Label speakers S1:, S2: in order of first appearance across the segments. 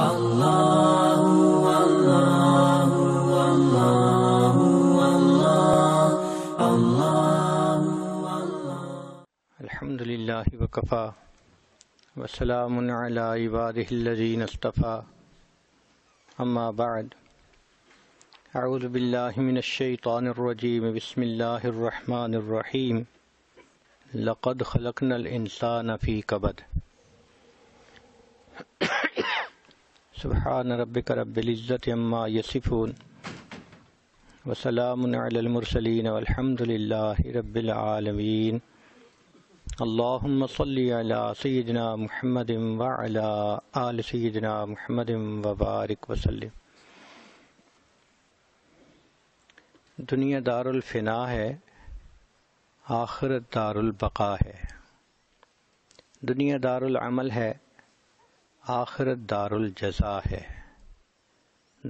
S1: Allahu Allahu Allahu Allah Allahu Allah Alhamdulillah wa kafa wa salamun ala ibadihi alladhina istafa amma ba'd أعوذ بالله من الشيطان الرجيم بسم الله الرحمن الرحيم لقد خلقنا الإنسان في كبد सुबहान रबिक रबिल्ज़त अम्मा यसिफ़ून वसलामसलिन अलहमदिल्ला रबालमीन अल्लाम सैदना महमद वाला आल सैदना महमद वबारक वसलम दुनिया दारुलफ़ना है आखिरत दारुलबका है दुनिया दारुलमल है आखिरत दारुल जजा है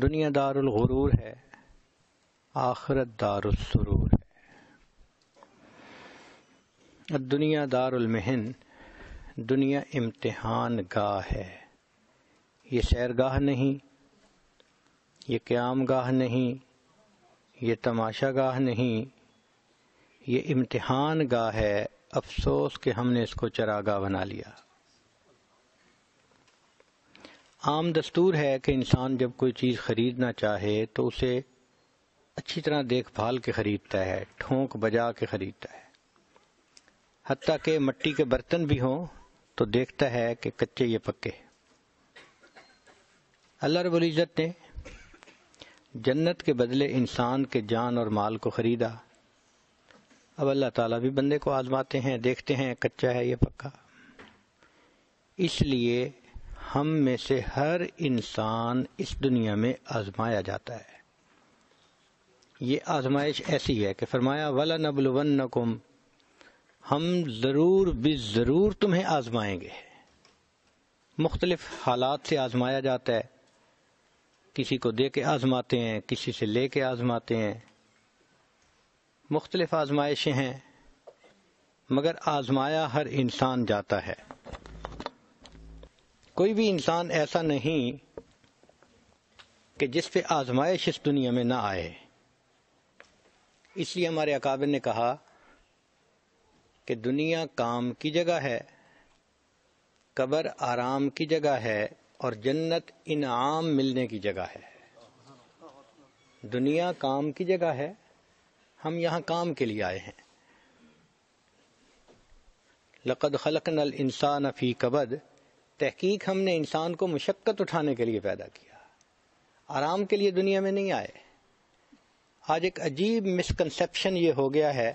S1: दुनिया दारुल गुरूर है आखिरत दारुल सुरूर है दुनिया दारुल दुनिया इम्तिहान गाह है ये सैरगाह नहीं ये क्याम गाह नहीं ये तमाशा गाह नहीं ये इम्तिहान गाह है अफसोस कि हमने इसको चरागाह बना लिया आम दस्तूर है कि इंसान जब कोई चीज़ ख़रीदना चाहे तो उसे अच्छी तरह देखभाल के ख़रीदता है ठोंक बजा के ख़रीदता है हती के मट्टी के बर्तन भी हों तो देखता है कि कच्चे ये पक्के अल्लाह इज़्ज़त ने जन्नत के बदले इंसान के जान और माल को ख़रीदा अब अल्लाह ताला भी बंदे को आजमाते हैं देखते हैं कच्चा है ये पक्का इसलिए हम में से हर इंसान इस दुनिया में आजमाया जाता है ये आजमाइश ऐसी है कि फरमाया वला नबलवन नकुम हम ज़रूर भी ज़रूर तुम्हें आजमाएंगे मुख्तलिफ हालात से आजमाया जाता है किसी को दे के आजमाते हैं किसी से ले के आजमाते हैं मुख्तलिफ आजमाइशें हैं मगर आजमाया हर इंसान जाता है कोई भी इंसान ऐसा नहीं कि जिस पे आजमाइश इस दुनिया में ना आए इसलिए हमारे अकाबिर ने कहा कि दुनिया काम की जगह है कब्र आराम की जगह है और जन्नत इनाम मिलने की जगह है दुनिया काम की जगह है हम यहां काम के लिए आए हैं लकद खलक नल इंसान फी कबद तहकीक हमने इंसान को मुशक्क़त उठाने के लिए पैदा किया आराम के लिए दुनिया में नहीं आए आज एक अजीब मिसकंसेप्शन ये हो गया है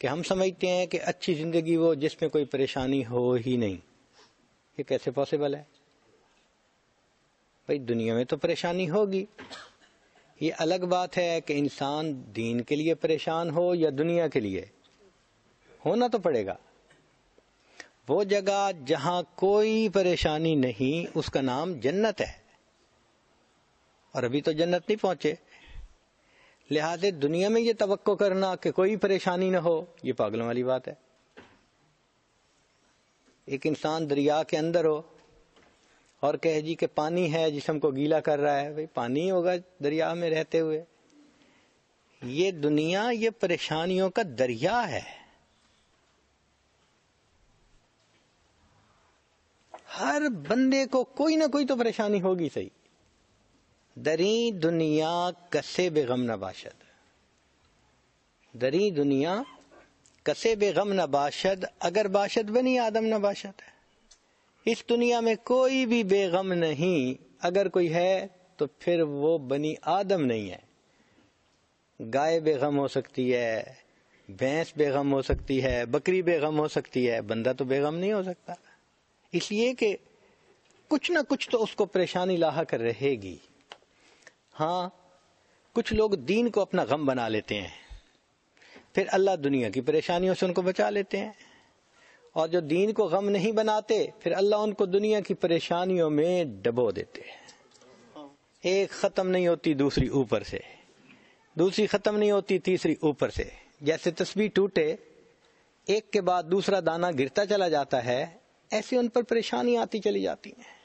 S1: कि हम समझते हैं कि अच्छी ज़िंदगी वो जिसमें कोई परेशानी हो ही नहीं ये कैसे पॉसिबल है भाई दुनिया में तो परेशानी होगी ये अलग बात है कि इंसान दीन के लिए परेशान हो या दुनिया के लिए होना तो पड़ेगा वो जगह जहां कोई परेशानी नहीं उसका नाम जन्नत है और अभी तो जन्नत नहीं पहुंचे लिहाजे दुनिया में ये तवक्को करना कि कोई परेशानी ना हो ये पागलों वाली बात है एक इंसान दरिया के अंदर हो और कहे जी कि पानी है जिसम को गीला कर रहा है भाई पानी होगा दरिया में रहते हुए ये दुनिया ये परेशानियों का दरिया है हर बंदे को कोई ना कोई तो परेशानी होगी सही दरी दुनिया कसे बेगम नबाशद दरी दुनिया कसे बेगम नबाशद अगर बाशद बनी आदम नबाशद बाशद इस दुनिया में कोई भी बेगम नहीं अगर कोई है तो फिर वो बनी आदम नहीं है गाय बेगम हो सकती है भैंस बेगम हो सकती है बकरी बेगम हो सकती है बंदा तो बेगम नहीं हो सकता इसलिए कि कुछ ना कुछ तो उसको परेशानी लाक रहेगी हाँ कुछ लोग दीन को अपना गम बना लेते हैं फिर अल्लाह दुनिया की परेशानियों से उनको बचा लेते हैं और जो दीन को गम नहीं बनाते फिर अल्लाह उनको दुनिया की परेशानियों में डबो देते हैं एक खत्म नहीं होती दूसरी ऊपर से दूसरी खत्म नहीं होती तीसरी ऊपर से जैसे तस्वीर टूटे एक के बाद दूसरा दाना गिरता चला जाता है ऐसे उन पर परेशानी आती चली जाती है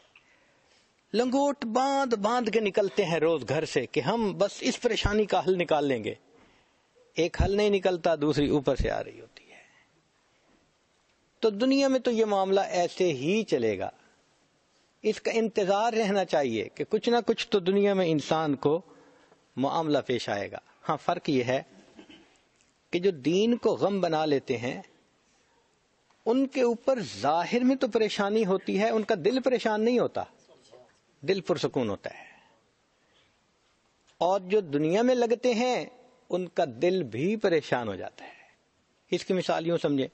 S1: लंगोट बांध बांध के निकलते हैं रोज घर से कि हम बस इस परेशानी का हल निकाल लेंगे एक हल नहीं निकलता दूसरी ऊपर से आ रही होती है तो दुनिया में तो ये मामला ऐसे ही चलेगा इसका इंतजार रहना चाहिए कि कुछ ना कुछ तो दुनिया में इंसान को मामला पेश आएगा हाँ फर्क यह है कि जो दीन को गम बना लेते हैं उनके ऊपर जाहिर में तो परेशानी होती है उनका दिल परेशान नहीं होता दिल पुरसकून होता है और जो दुनिया में लगते हैं उनका दिल भी परेशान हो जाता है इसकी मिसाल यूं समझे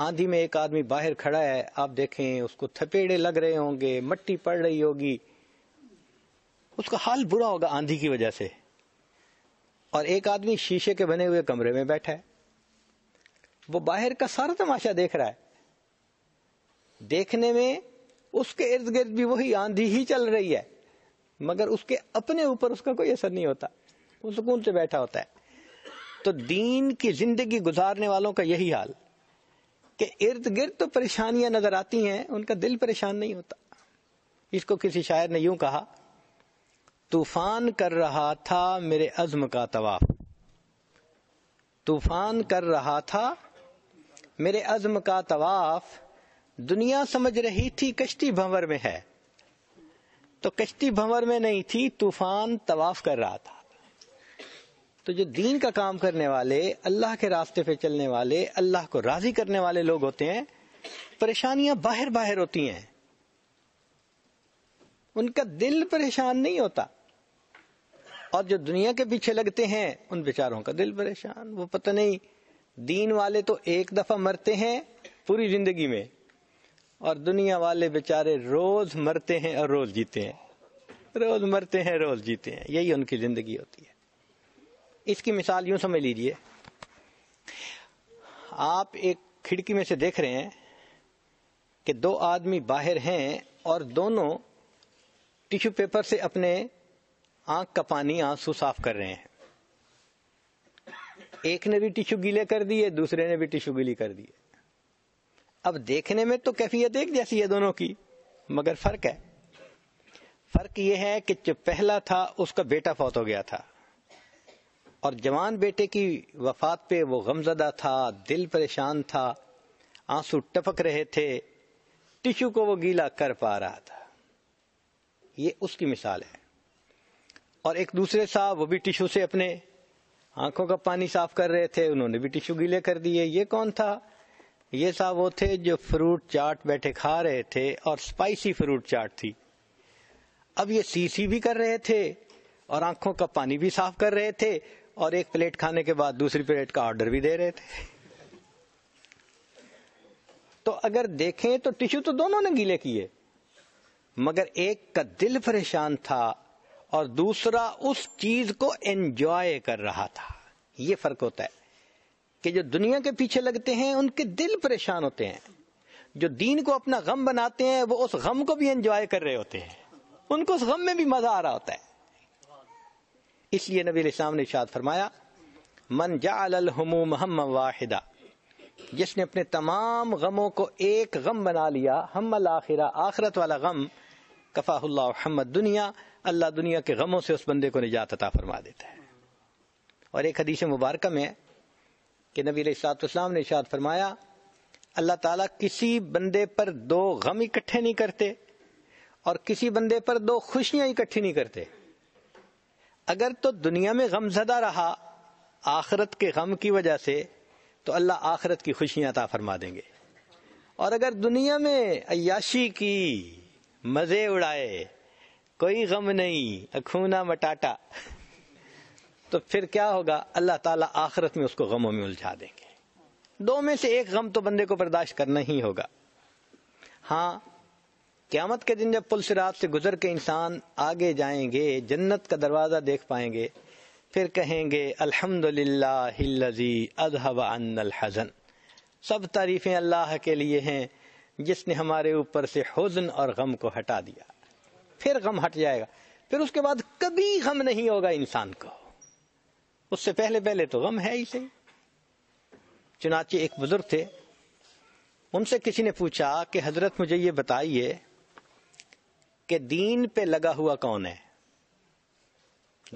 S1: आंधी में एक आदमी बाहर खड़ा है आप देखें उसको थपेड़े लग रहे होंगे मट्टी पड़ रही होगी उसका हाल बुरा होगा आंधी की वजह से और एक आदमी शीशे के बने हुए कमरे में बैठा है वो बाहर का सारा तमाशा देख रहा है देखने में उसके इर्द गिर्द भी वही आंधी ही चल रही है मगर उसके अपने ऊपर उसका कोई असर नहीं होता वो सुकून से बैठा होता है तो दीन की जिंदगी गुजारने वालों का यही हाल कि इर्द गिर्द तो परेशानियां नजर आती हैं उनका दिल परेशान नहीं होता इसको किसी शायर ने यूं कहा तूफान कर रहा था मेरे अज्म का तवाफ तूफान कर रहा था मेरे अज़म का तवाफ दुनिया समझ रही थी कश्ती भंवर में है तो कश्ती भंवर में नहीं थी तूफान तवाफ कर रहा था तो जो दीन का काम करने वाले अल्लाह के रास्ते पे चलने वाले अल्लाह को राजी करने वाले लोग होते हैं परेशानियां बाहर बाहर होती हैं उनका दिल परेशान नहीं होता और जो दुनिया के पीछे लगते हैं उन बेचारों का दिल परेशान वो पता नहीं दीन वाले तो एक दफा मरते हैं पूरी जिंदगी में और दुनिया वाले बेचारे रोज मरते हैं और रोज जीते हैं रोज मरते हैं रोज जीते हैं यही उनकी जिंदगी होती है इसकी मिसाल यूं समझ लीजिए आप एक खिड़की में से देख रहे हैं कि दो आदमी बाहर हैं और दोनों टिश्यू पेपर से अपने आंख का पानी आंसू साफ कर रहे हैं एक ने भी टिश्यू गीले कर दिए दूसरे ने भी टिश्यू गीली कर दिए अब देखने में तो कैफियत एक जैसी है दोनों की मगर फर्क है फर्क यह है कि जो पहला था उसका बेटा फौत हो गया था और जवान बेटे की वफात पे वो गमजदा था दिल परेशान था आंसू टपक रहे थे टिश्यू को वो गीला कर पा रहा था ये उसकी मिसाल है और एक दूसरे साहब वो भी टिश्यू से अपने आंखों का पानी साफ कर रहे थे उन्होंने भी टिश्यू गीले कर दिए ये कौन था ये साहब वो थे जो फ्रूट चाट बैठे खा रहे थे और स्पाइसी फ्रूट चाट थी अब ये सीसी भी कर रहे थे और आंखों का पानी भी साफ कर रहे थे और एक प्लेट खाने के बाद दूसरी प्लेट का ऑर्डर भी दे रहे थे तो अगर देखें तो टिश्यू तो दोनों ने गीले किए मगर एक का दिल परेशान था और दूसरा उस चीज को एंजॉय कर रहा था ये फर्क होता है कि जो दुनिया के पीछे लगते हैं उनके दिल परेशान होते हैं जो दीन को अपना गम बनाते हैं वो उस गम को भी एंजॉय कर रहे होते हैं उनको उस गम में भी मजा आ रहा होता है इसलिए नबी इस्लाम ने इशाद फरमाया मन जामू महम वाहिदा जिसने अपने तमाम गमों को एक गम बना लिया हम आखिरा आखरत वाला गम कफाहुल्ला दुनिया अल्लाह दुनिया के गमों से उस बंदे को निजात अता फरमा देता है और एक हदीस मुबारक में कि नबी सातम ने इशाद फरमाया अल्लाह ताला किसी बंदे पर दो गम इकट्ठे नहीं करते और किसी बंदे पर दो खुशियां इकट्ठी नहीं करते अगर तो दुनिया में गमजदा रहा आखरत के गम की वजह से तो अल्लाह आखरत की खुशियां अता फरमा देंगे और अगर दुनिया में अयाशी की मजे उड़ाए कोई गम नहीं अखूना मटाटा तो फिर क्या होगा अल्लाह ताला आखिरत में उसको गमों में उलझा देंगे दो में से एक गम तो बंदे को बर्दाश्त करना ही होगा हाँ क्यामत के दिन जब पुल सिरात से गुजर के इंसान आगे जाएंगे जन्नत का दरवाज़ा देख पाएंगे फिर कहेंगे अल्हम्दुलिल्लाहिल्लज़ी अजहब अनल हज़न सब तारीफ़ें अल्लाह के लिए हैं जिसने हमारे ऊपर से हुज़न और गम को हटा दिया फिर गम हट जाएगा फिर उसके बाद कभी गम नहीं होगा इंसान को उससे पहले पहले तो गम है ही सही चुनाचे एक बुजुर्ग थे उनसे किसी ने पूछा कि हजरत मुझे ये बताइए कि दीन पे लगा हुआ कौन है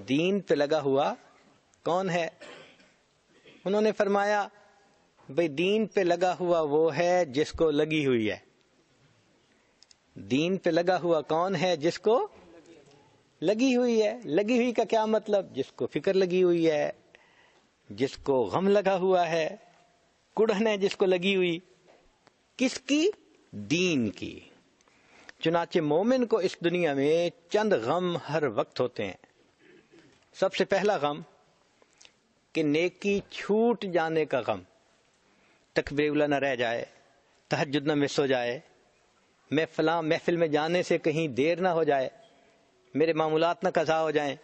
S1: दीन पे लगा हुआ कौन है उन्होंने फरमाया भाई दीन पे लगा हुआ वो है जिसको लगी हुई है दीन पे लगा हुआ कौन है जिसको लगी हुई है लगी हुई का क्या मतलब जिसको फिक्र लगी हुई है जिसको गम लगा हुआ है कुड़न है जिसको लगी हुई किसकी दीन की चुनाचे मोमिन को इस दुनिया में चंद गम हर वक्त होते हैं सबसे पहला गम कि नेकी छूट जाने का गम तकबेवला न रह जाए तहजुद न मिस हो जाए मैं फलां महफिल में जाने से कहीं देर ना हो जाए मेरे मामूलात ना कज़ा हो जाए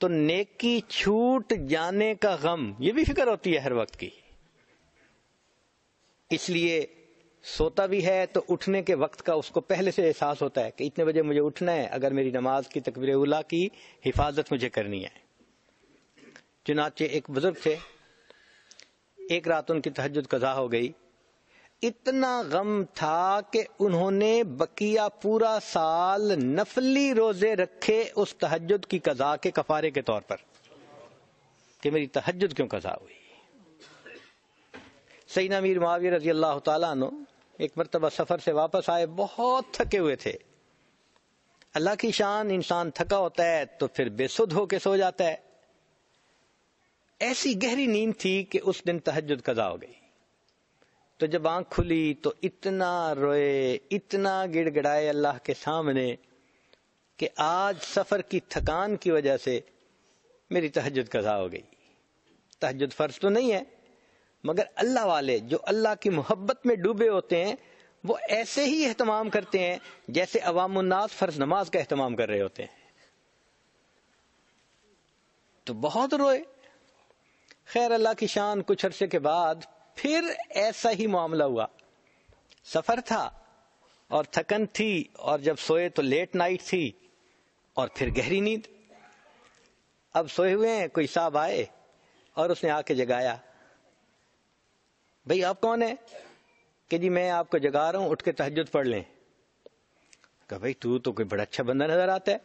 S1: तो नेकी छूट जाने का गम ये भी फिक्र होती है हर वक्त की इसलिए सोता भी है तो उठने के वक्त का उसको पहले से एहसास होता है कि इतने बजे मुझे उठना है अगर मेरी नमाज की तकबीर उला की हिफाजत मुझे करनी है चुनाचे एक बुजुर्ग थे एक रात उनकी तहजद कज़ा हो गई इतना गम था कि उन्होंने बकिया पूरा साल नफली रोजे रखे उस तहजद की कजा के कफारे के तौर पर कि मेरी तहजद क्यों कजा हुई सईना मीर महावीर रजी अल्लाह तु एक मरतबा सफर से वापस आए बहुत थके हुए थे अल्लाह की शान इंसान थका होता है तो फिर बेसुद होके सो जाता है ऐसी गहरी नींद थी कि उस दिन तहजद कजा हो गई तो जब आंख खुली तो इतना रोए इतना गिड़गिड़ाए अल्लाह के सामने कि आज सफर की थकान की वजह से मेरी तहजद कजा हो गई तहजद फर्ज तो नहीं है मगर अल्लाह वाले जो अल्लाह की मोहब्बत में डूबे होते हैं वो ऐसे ही अहतमाम करते हैं जैसे अवामनास फर्ज नमाज का अहतमाम कर रहे होते हैं तो बहुत रोए खैर अल्लाह की शान कुछ अरसे के बाद फिर ऐसा ही मामला हुआ सफर था और थकन थी और जब सोए तो लेट नाइट थी और फिर गहरी नींद अब सोए हुए हैं कोई साहब आए और उसने आके जगाया भाई आप कौन है कि जी मैं आपको जगा रहा हूं उठ के तहजद पढ़ लें कहा भाई तू तो कोई बड़ा अच्छा बंदा नजर आता है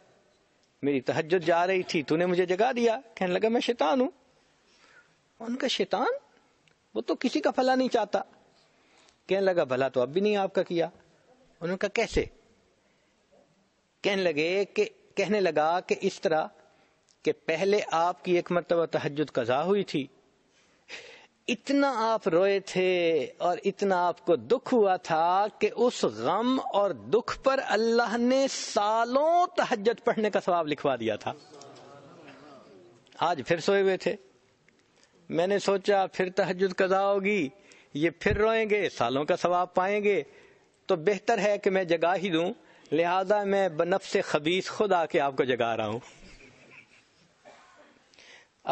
S1: मेरी तहजद जा रही थी तूने मुझे जगा दिया कहने लगा मैं शैतान हूं उनका शैतान वो तो किसी का फला नहीं चाहता कहने लगा भला तो अब भी नहीं आपका किया उन्होंने कहा कैसे कहने लगे कि कहने लगा कि इस तरह कि पहले आपकी एक मरतबा तहजद कजा हुई थी इतना आप रोए थे और इतना आपको दुख हुआ था कि उस गम और दुख पर अल्लाह ने सालों तहजत पढ़ने का सवाब लिखवा दिया था आज फिर सोए हुए थे मैंने सोचा फिर तहजद कजा होगी ये फिर रोएंगे सालों का सवाब पाएंगे तो बेहतर है कि मैं जगा ही दूं लिहाजा मैं बनफ से खबीस खुद आके आपको जगा रहा हूं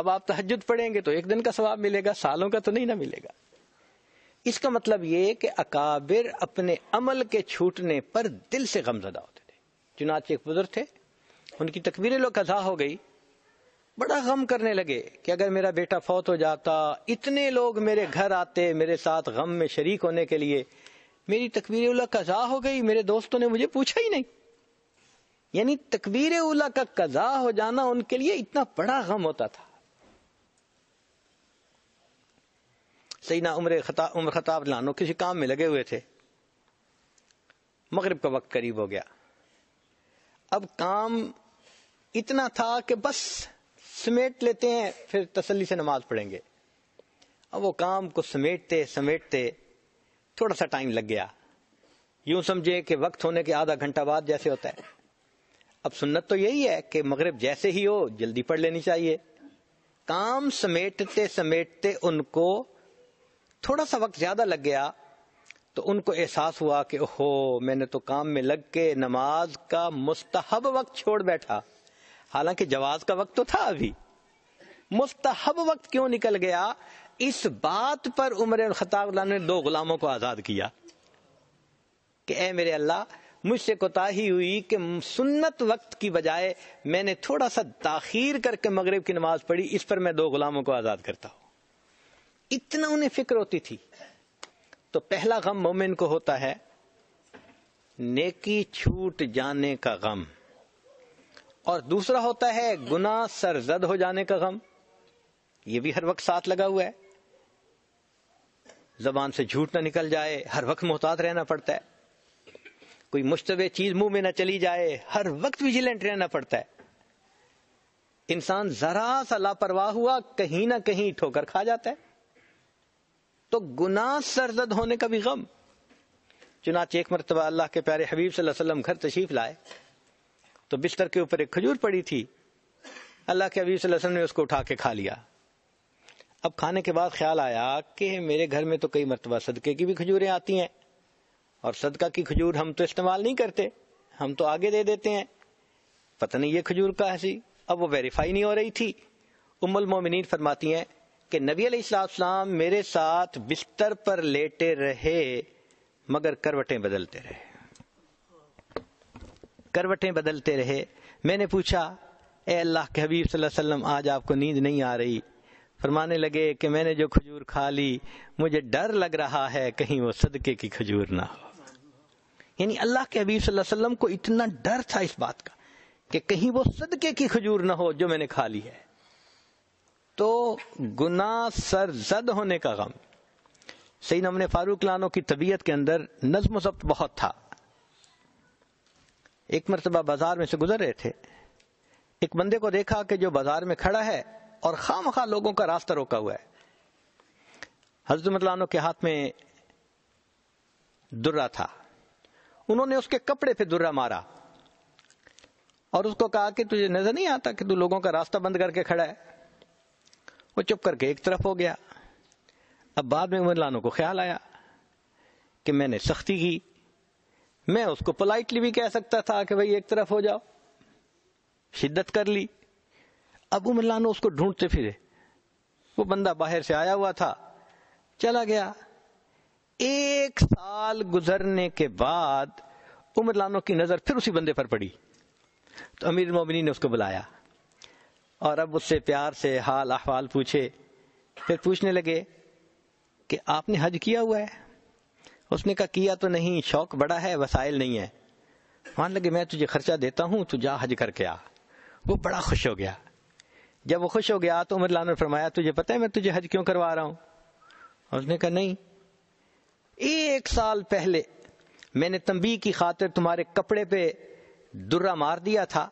S1: अब आप तहजद पढ़ेंगे तो एक दिन का सवाब मिलेगा सालों का तो नहीं ना मिलेगा इसका मतलब ये कि अकाबिर अपने अमल के छूटने पर दिल से गमजदा होते थे चुनाचे एक बुजुर्ग थे उनकी तकबीरें लोग कजा हो गई बड़ा गम करने लगे कि अगर मेरा बेटा फौत हो जाता इतने लोग मेरे घर आते मेरे साथ गम में शरीक होने के लिए मेरी तकबीर उल्ला कजा हो गई मेरे दोस्तों ने मुझे पूछा ही नहीं यानी तकबीर उल्ला का कजा हो जाना उनके लिए इतना बड़ा गम होता था ना उम्र खता, उम्र खताब लानो किसी काम में लगे हुए थे मगरब का वक्त करीब हो गया अब काम इतना था कि बस समेट लेते हैं फिर तसल्ली से नमाज पढ़ेंगे अब वो काम को समेटते समेटते थोड़ा सा टाइम लग गया यूं समझे कि वक्त होने के आधा घंटा बाद जैसे होता है अब सुन्नत तो यही है कि मगरब जैसे ही हो जल्दी पढ़ लेनी चाहिए काम समेटते समेटते उनको थोड़ा सा वक्त ज्यादा लग गया तो उनको एहसास हुआ कि ओहो मैंने तो काम में लग के नमाज का मुस्तहब वक्त छोड़ बैठा हालांकि जवाज का वक्त तो था अभी मुस्तहब वक्त क्यों निकल गया इस बात पर उमर खताब ने दो गुलामों को आजाद किया कि ए मेरे अल्लाह मुझसे कोताही हुई कि सुन्नत वक्त की बजाय मैंने थोड़ा सा ताखीर करके मगरब की नमाज पढ़ी इस पर मैं दो गुलामों को आजाद करता हूं इतना उन्हें फिक्र होती थी तो पहला गम मोमिन को होता है नेकी छूट जाने का गम और दूसरा होता है गुना सरजद हो जाने का गम ये भी हर वक्त साथ लगा हुआ है जबान से झूठ ना निकल जाए हर वक्त मोहतात रहना पड़ता है कोई मुश्तबे चीज मुंह में ना चली जाए हर वक्त विजिलेंट रहना पड़ता है इंसान जरा सा लापरवाह हुआ कहीं ना कहीं ठोकर खा जाता है तो गुनाह सरजद होने का भी गम चुनाच एक मरतबा अल्लाह के प्यारे हबीब सल्लल्लाहु अलैहि वसल्लम घर तशीफ लाए तो बिस्तर के ऊपर एक खजूर पड़ी थी अल्लाह के अबी वसल्लम ने उसको उठा के खा लिया अब खाने के बाद ख्याल आया कि मेरे घर में तो कई मरतबा सदक़े की भी खजूरें आती हैं और सदका की खजूर हम तो इस्तेमाल नहीं करते हम तो आगे दे देते हैं पता नहीं ये खजूर कहाँ सी अब वो वेरीफाई नहीं हो रही थी उमल मोमिन फरमाती हैं कि नबी अलैहिस्सलाम मेरे साथ बिस्तर पर लेटे रहे मगर करवटें बदलते रहे करवटें बदलते रहे मैंने पूछा ए अल्लाह के हबीब वसल्लम आज आपको नींद नहीं आ रही फरमाने लगे कि मैंने जो खजूर खा ली मुझे डर लग रहा है कहीं वो सदके की खजूर ना हो यानी अल्लाह के हबीब वसल्लम को इतना डर था इस बात का कि कहीं वो सदके की खजूर ना हो जो मैंने खा ली है तो सर सरजद होने का गम सही नमने फारूक लानो की तबीयत के अंदर नज्म जब्त बहुत था एक मरतबा बाजार में से गुजर रहे थे एक बंदे को देखा कि जो बाजार में खड़ा है और खाम खा लोगों का रास्ता रोका हुआ है हजरत मतलानों के हाथ में दुर्रा था उन्होंने उसके कपड़े पे दुर्रा मारा और उसको कहा कि तुझे नजर नहीं आता कि तू लोगों का रास्ता बंद करके खड़ा है वो चुप करके एक तरफ हो गया अब बाद में उमर लानों को ख्याल आया कि मैंने सख्ती की मैं उसको पोलाइटली भी कह सकता था कि भाई एक तरफ हो जाओ शिद्दत कर ली अबू मिल्लानो उसको ढूंढते फिरे वो बंदा बाहर से आया हुआ था चला गया एक साल गुजरने के बाद उमर लानो की नजर फिर उसी बंदे पर पड़ी तो अमीर मोमिनी ने उसको बुलाया और अब उससे प्यार से हाल अहवाल पूछे फिर पूछने लगे कि आपने हज किया हुआ है उसने कहा किया तो नहीं शौक बड़ा है वसाइल नहीं है मान लगे मैं तुझे खर्चा देता हूं तू जा हज करके आ वो बड़ा खुश हो गया जब वो खुश हो गया तो उमर लाल ने फरमाया तुझे पता है मैं तुझे हज क्यों करवा रहा हूं उसने कहा नहीं एक साल पहले मैंने तंबी की खातिर तुम्हारे कपड़े पे दुर्रा मार दिया था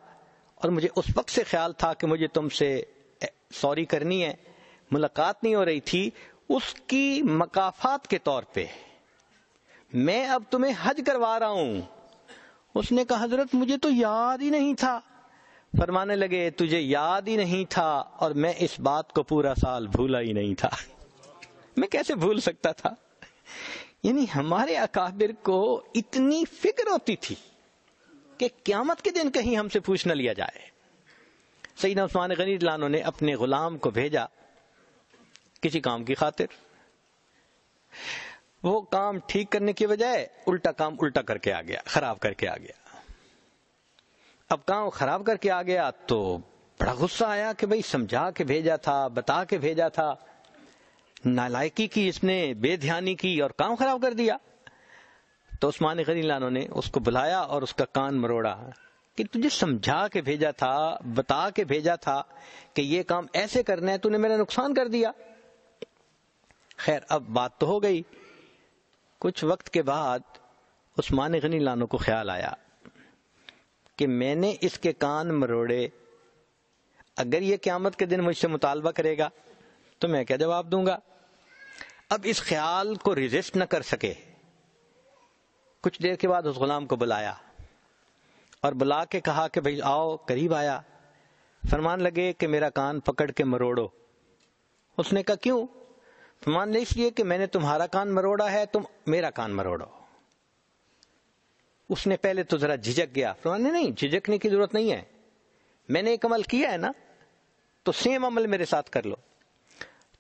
S1: और मुझे उस वक्त से ख्याल था कि मुझे तुमसे सॉरी करनी है मुलाकात नहीं हो रही थी उसकी मकाफात के तौर पे मैं अब तुम्हें हज करवा रहा हूं उसने कहा हजरत मुझे तो याद ही नहीं था फरमाने लगे तुझे याद ही नहीं था और मैं इस बात को पूरा साल भूला ही नहीं था मैं कैसे भूल सकता था यानी हमारे अकाबिर को इतनी फिक्र होती थी कि क्यामत के दिन कहीं हमसे पूछ न लिया जाए सईद उस्मान गनी लानो ने अपने गुलाम को भेजा किसी काम की खातिर वो काम ठीक करने की बजाय उल्टा काम उल्टा करके आ गया खराब करके आ गया अब काम खराब करके आ गया तो बड़ा गुस्सा आया कि भाई समझा के भेजा था बता के भेजा था नालायकी की इसने बेध्यानी की और काम खराब कर दिया तो उस्मान गनी लानो ने उसको बुलाया और उसका कान मरोड़ा कि तुझे समझा के भेजा था बता के भेजा था कि ये काम ऐसे करना है तूने मेरा नुकसान कर दिया खैर अब बात तो हो गई कुछ वक्त के बाद उस्मान गनी लानो को ख्याल आया कि मैंने इसके कान मरोड़े अगर ये क्यामत के दिन मुझसे मुतालबा करेगा तो मैं क्या जवाब दूंगा अब इस ख्याल को रिजिस्ट ना कर सके कुछ देर के बाद उस गुलाम को बुलाया और बुला के कहा कि भाई आओ करीब आया फरमान लगे कि मेरा कान पकड़ के मरोड़ो उसने कहा क्यों मान इसलिए कि मैंने तुम्हारा कान मरोड़ा है तुम मेरा कान मरोड़ो उसने पहले तो जरा झिझक गया फरमाने नहीं झिझकने की जरूरत नहीं है मैंने एक अमल किया है ना तो सेम अमल मेरे साथ कर लो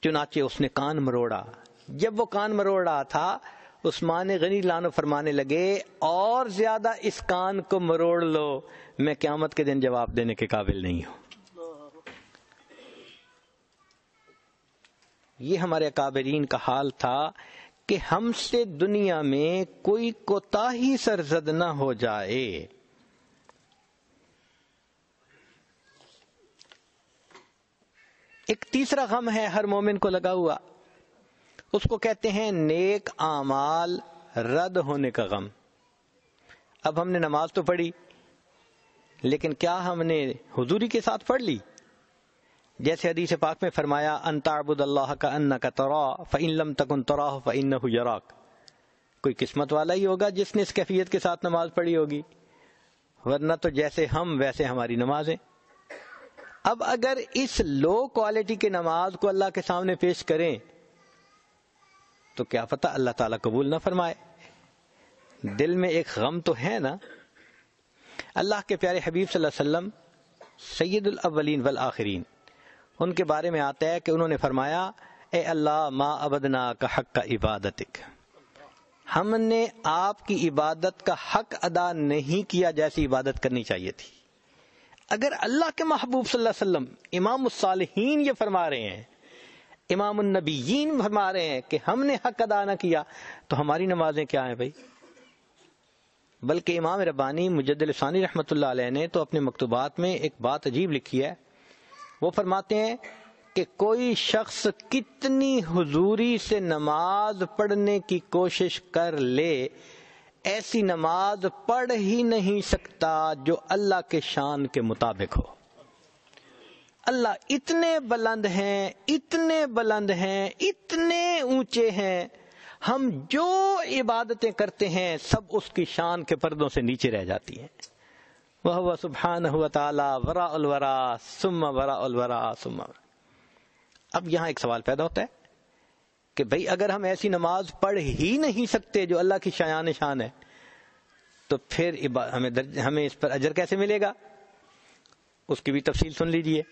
S1: चुनाचे उसने कान मरोड़ा जब वो कान मरोड़ा था उस्मान गनी लानो फरमाने लगे और ज्यादा इस कान को मरोड़ लो मैं क्यामत के दिन जवाब देने के काबिल नहीं हूं ये हमारे काबरीन का हाल था कि हमसे दुनिया में कोई कोताही सरजद ना हो जाए एक तीसरा गम है हर मोमिन को लगा हुआ उसको कहते हैं नेक आमाल रद होने का गम अब हमने नमाज तो पढ़ी लेकिन क्या हमने हुजूरी के साथ पढ़ ली जैसे अदीस पाक में फरमाया अंताबुदल्ला का अन्ना का तरा फ़ैन लम तकन तरा फ़ैन यराक कोई किस्मत वाला ही होगा जिसने इस कैफियत के साथ नमाज पढ़ी होगी वरना तो जैसे हम वैसे हमारी नमाजें अब अगर इस लो क्वालिटी की नमाज को अल्लाह के सामने पेश करें तो क्या पता अल्लाह ताला कबूल ना फरमाए दिल में एक गम तो है ना अल्लाह के प्यारे हबीब सल्लल्लाहु अलैहि वसल्लम सैदुल अव्वलीन वल आखिरीन उनके बारे में आता है कि उन्होंने फरमाया ए अल्लाह मा अबदना का हक का इबादत हमने आपकी इबादत का हक अदा नहीं किया जैसी इबादत करनी चाहिए थी अगर अल्लाह के महबूब सल्लम इमाम ये फरमा रहे हैं इमाम नबीन फरमा रहे हैं कि हमने हक अदा ना किया तो हमारी नमाजें क्या हैं भाई बल्कि इमाम रब्बानी मुजद्दलसानी रहमत ने तो अपने मकतूबात में एक बात अजीब लिखी है वो फरमाते हैं कि कोई शख्स कितनी हुजूरी से नमाज पढ़ने की कोशिश कर ले ऐसी नमाज पढ़ ही नहीं सकता जो अल्लाह के शान के मुताबिक हो अल्लाह इतने बुलंद हैं इतने बुलंद हैं इतने ऊंचे हैं हम जो इबादतें करते हैं सब उसकी शान के पर्दों से नीचे रह जाती हैं वह वह सुबहान तला वरा उलवरा सुम वरा उलवरा सुम अब यहां एक सवाल पैदा होता है कि भाई अगर हम ऐसी नमाज पढ़ ही नहीं सकते जो अल्लाह की शायान शान है तो फिर हमें दर्ज, हमें इस पर अजर कैसे मिलेगा उसकी भी तफसील सुन लीजिए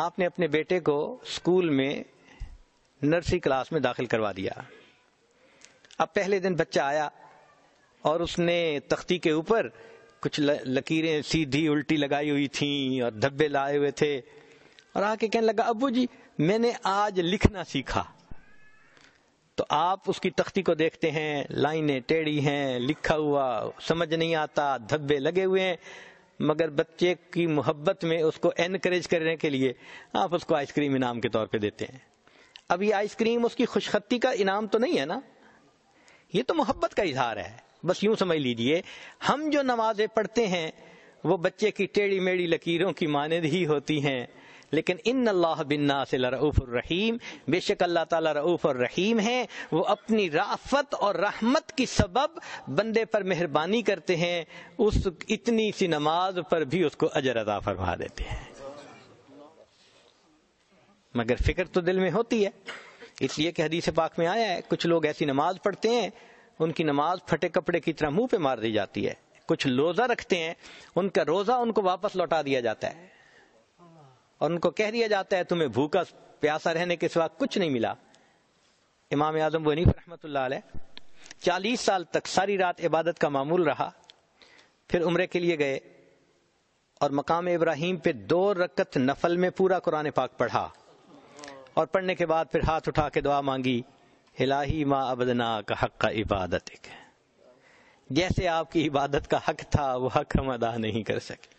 S1: आपने अपने बेटे को स्कूल में नर्सरी क्लास में दाखिल करवा दिया अब पहले दिन बच्चा आया और उसने तख्ती के ऊपर कुछ लकीरें सीधी उल्टी लगाई हुई थी और धब्बे लाए हुए थे और आके कहने लगा अबू जी मैंने आज लिखना सीखा तो आप उसकी तख्ती को देखते हैं लाइनें टेढ़ी हैं लिखा हुआ समझ नहीं आता धब्बे लगे हुए हैं मगर बच्चे की मोहब्बत में उसको एनकरेज करने के लिए आप उसको आइसक्रीम इनाम के तौर पे देते हैं अब ये आइसक्रीम उसकी खुशखत्ती का इनाम तो नहीं है ना ये तो मोहब्बत का इजहार है बस यूं समझ लीजिए हम जो नमाजें पढ़ते हैं वो बच्चे की टेढ़ी मेढ़ी लकीरों की मानद ही होती हैं लेकिन इन अल्लाह बिन्ना से रहीम बेशक अल्लाह ताला रऊफ़ और रहीम है वो अपनी राफत और रहमत की सबब बंदे पर मेहरबानी करते हैं उस इतनी सी नमाज पर भी उसको अजर अदा फरमा देते हैं मगर फिक्र तो दिल में होती है इसलिए कि हदीस पाक में आया है कुछ लोग ऐसी नमाज पढ़ते हैं उनकी नमाज फटे कपड़े की तरह मुंह पे मार दी जाती है कुछ रोजा रखते हैं उनका रोजा उनको वापस लौटा दिया जाता है और उनको कह दिया जाता है तुम्हें भूखा प्यासा रहने के सिवा कुछ नहीं मिला इमाम आजम वनीफ रहमत चालीस साल तक सारी रात इबादत का मामूल रहा फिर उम्र के लिए गए और मकाम इब्राहिम पे दो रकत नफल में पूरा कुरान पाक पढ़ा और पढ़ने के बाद फिर हाथ उठा के दुआ मांगी हिलाही मा अबदना का हक का इबादत जैसे आपकी इबादत का हक था वो हक हम अदा नहीं कर सके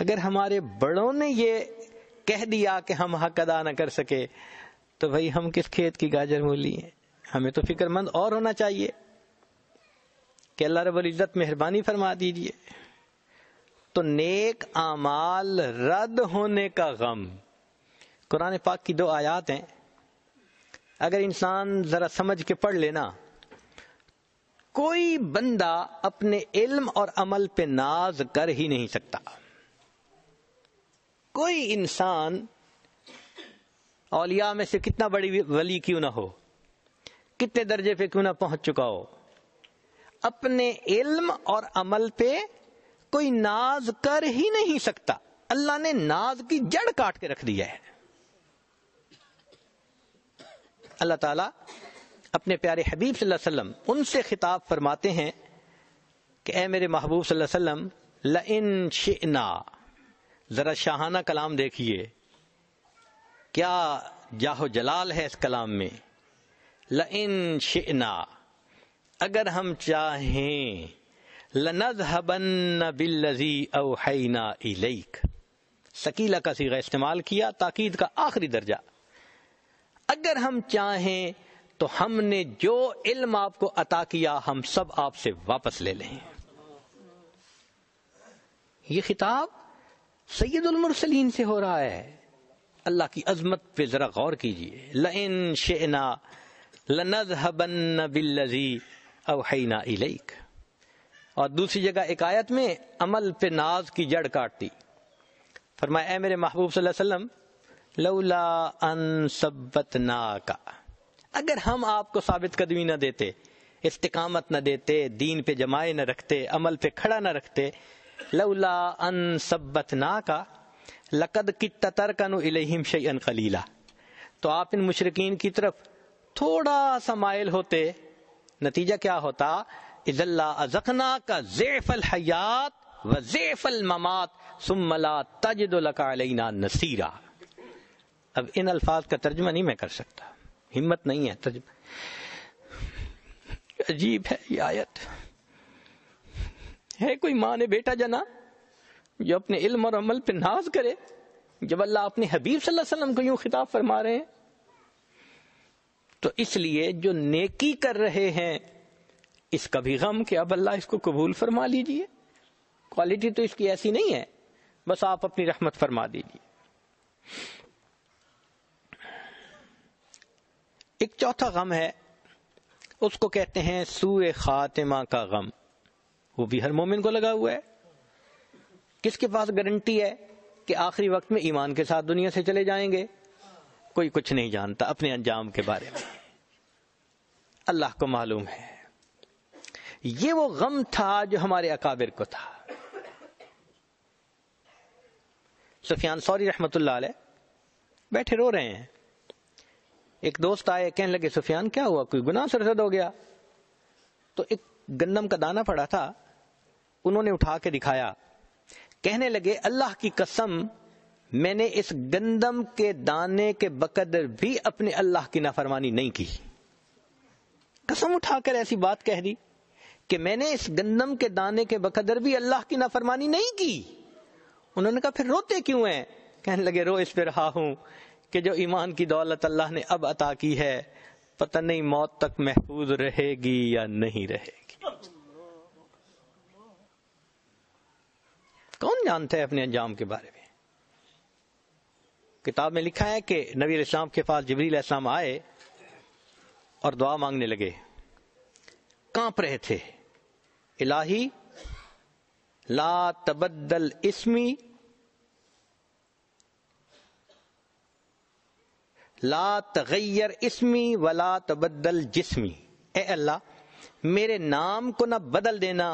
S1: अगर हमारे बड़ों ने ये कह दिया कि हम हक अदा ना कर सके तो भाई हम किस खेत की गाजर मूली है हमें तो फिक्रमंद और होना चाहिए कि अल्लाह रबुल इज़्ज़त मेहरबानी फरमा दीजिए तो नेक आमाल रद्द होने का गम कुरान पाक की दो आयात हैं अगर इंसान जरा समझ के पढ़ लेना कोई बंदा अपने इल्म और अमल पे नाज कर ही नहीं सकता कोई इंसान औलिया में से कितना बड़ी वली क्यों ना हो कितने दर्जे पे क्यों ना पहुंच चुका हो अपने इल्म और अमल पे कोई नाज कर ही नहीं सकता अल्लाह ने नाज की जड़ काट के रख दिया है अल्लाह ताला अपने प्यारे हबीब वसल्लम उनसे खिताब फरमाते हैं कि ए मेरे महबूब वसल्लम ल इन शिना ज़रा शाहाना कलाम देखिए क्या जाहो जलाल है इस कलाम में ल इन शिना अगर हम चाहें लनजहबन बिल्लजी अवहैना इलेक सकीला का सीगा इस्तेमाल किया ताकीद का आखिरी दर्जा अगर हम चाहें तो हमने जो इल्म आपको अता किया हम सब आपसे वापस ले लें ये खिताब सैदुलमरसलीन से हो रहा है अल्लाह की अजमत पे जरा गौर कीजिए लन शेना लनजहबन बिल्लजी अवहैना इलेक और दूसरी जगह एक आयत में अमल पे नाज की जड़ काटती फरमाया मेरे महबूब सल्लल्लाहु अलैहि वसल्लम लौला अन का अगर हम आपको साबित कदमी न देते इस्तकामत न देते दीन पे जमाए न रखते अमल पे खड़ा न रखते लौला अन सब्बत का लकद की ततर कनु इलेहिम शयन तो आप इन मुशरकिन की तरफ थोड़ा सा मायल होते नतीजा क्या होता इजल्ला अजखना का जेफल हयात व जेफल ममात सुमला तजदुल नसीरा अब इन अल्फाज का तर्जमा नहीं मैं कर सकता हिम्मत नहीं है तर्जमा अजीब है ये आयत है कोई माँ ने बेटा जना जो अपने इल्म और अमल पर नाज करे जब अल्लाह अपने हबीब सल्लल्लाहु अलैहि वसल्लम को यूं खिताब फरमा रहे हैं तो इसलिए जो नेकी कर रहे हैं इसका भी गम कि अब अल्लाह इसको कबूल फरमा लीजिए क्वालिटी तो इसकी ऐसी नहीं है बस आप अपनी रहमत फरमा दीजिए एक चौथा गम है उसको कहते हैं सूए खातिमा का गम वो भी हर मोमिन को लगा हुआ है किसके पास गारंटी है कि आखिरी वक्त में ईमान के साथ दुनिया से चले जाएंगे कोई कुछ नहीं जानता अपने अंजाम के बारे में अल्लाह को मालूम है ये वो गम था जो हमारे अकाबिर को था सुफियान सौरी रहमतुल्लाह बैठे रो रहे हैं एक दोस्त आए कहने लगे सुफियान क्या हुआ कोई गुना सरसद हो गया तो एक गंदम का दाना पड़ा था उन्होंने उठा के दिखाया कहने लगे अल्लाह की कसम मैंने इस गंदम के दाने के बकदर भी अपने अल्लाह की नाफरमानी नहीं की कसम उठाकर ऐसी बात कह दी कि मैंने इस गंदम के दाने के बकदर भी अल्लाह की नाफरमानी नहीं की उन्होंने कहा फिर रोते क्यों हैं कहने लगे रो इस पे रहा हूं कि जो ईमान की दौलत अल्लाह ने अब अता की है पता नहीं मौत तक महफूज रहेगी या नहीं रहेगी कौन जानते हैं अपने अंजाम के बारे में किताब में लिखा है कि नबी इस्लाम के पास जबरील इस्लाम आए और दुआ मांगने लगे कांप रहे थे इलाही ला तबद्दल इसमी ला तगैर इसमी वला तबद्दल जिसमी ए अल्लाह मेरे नाम को ना बदल देना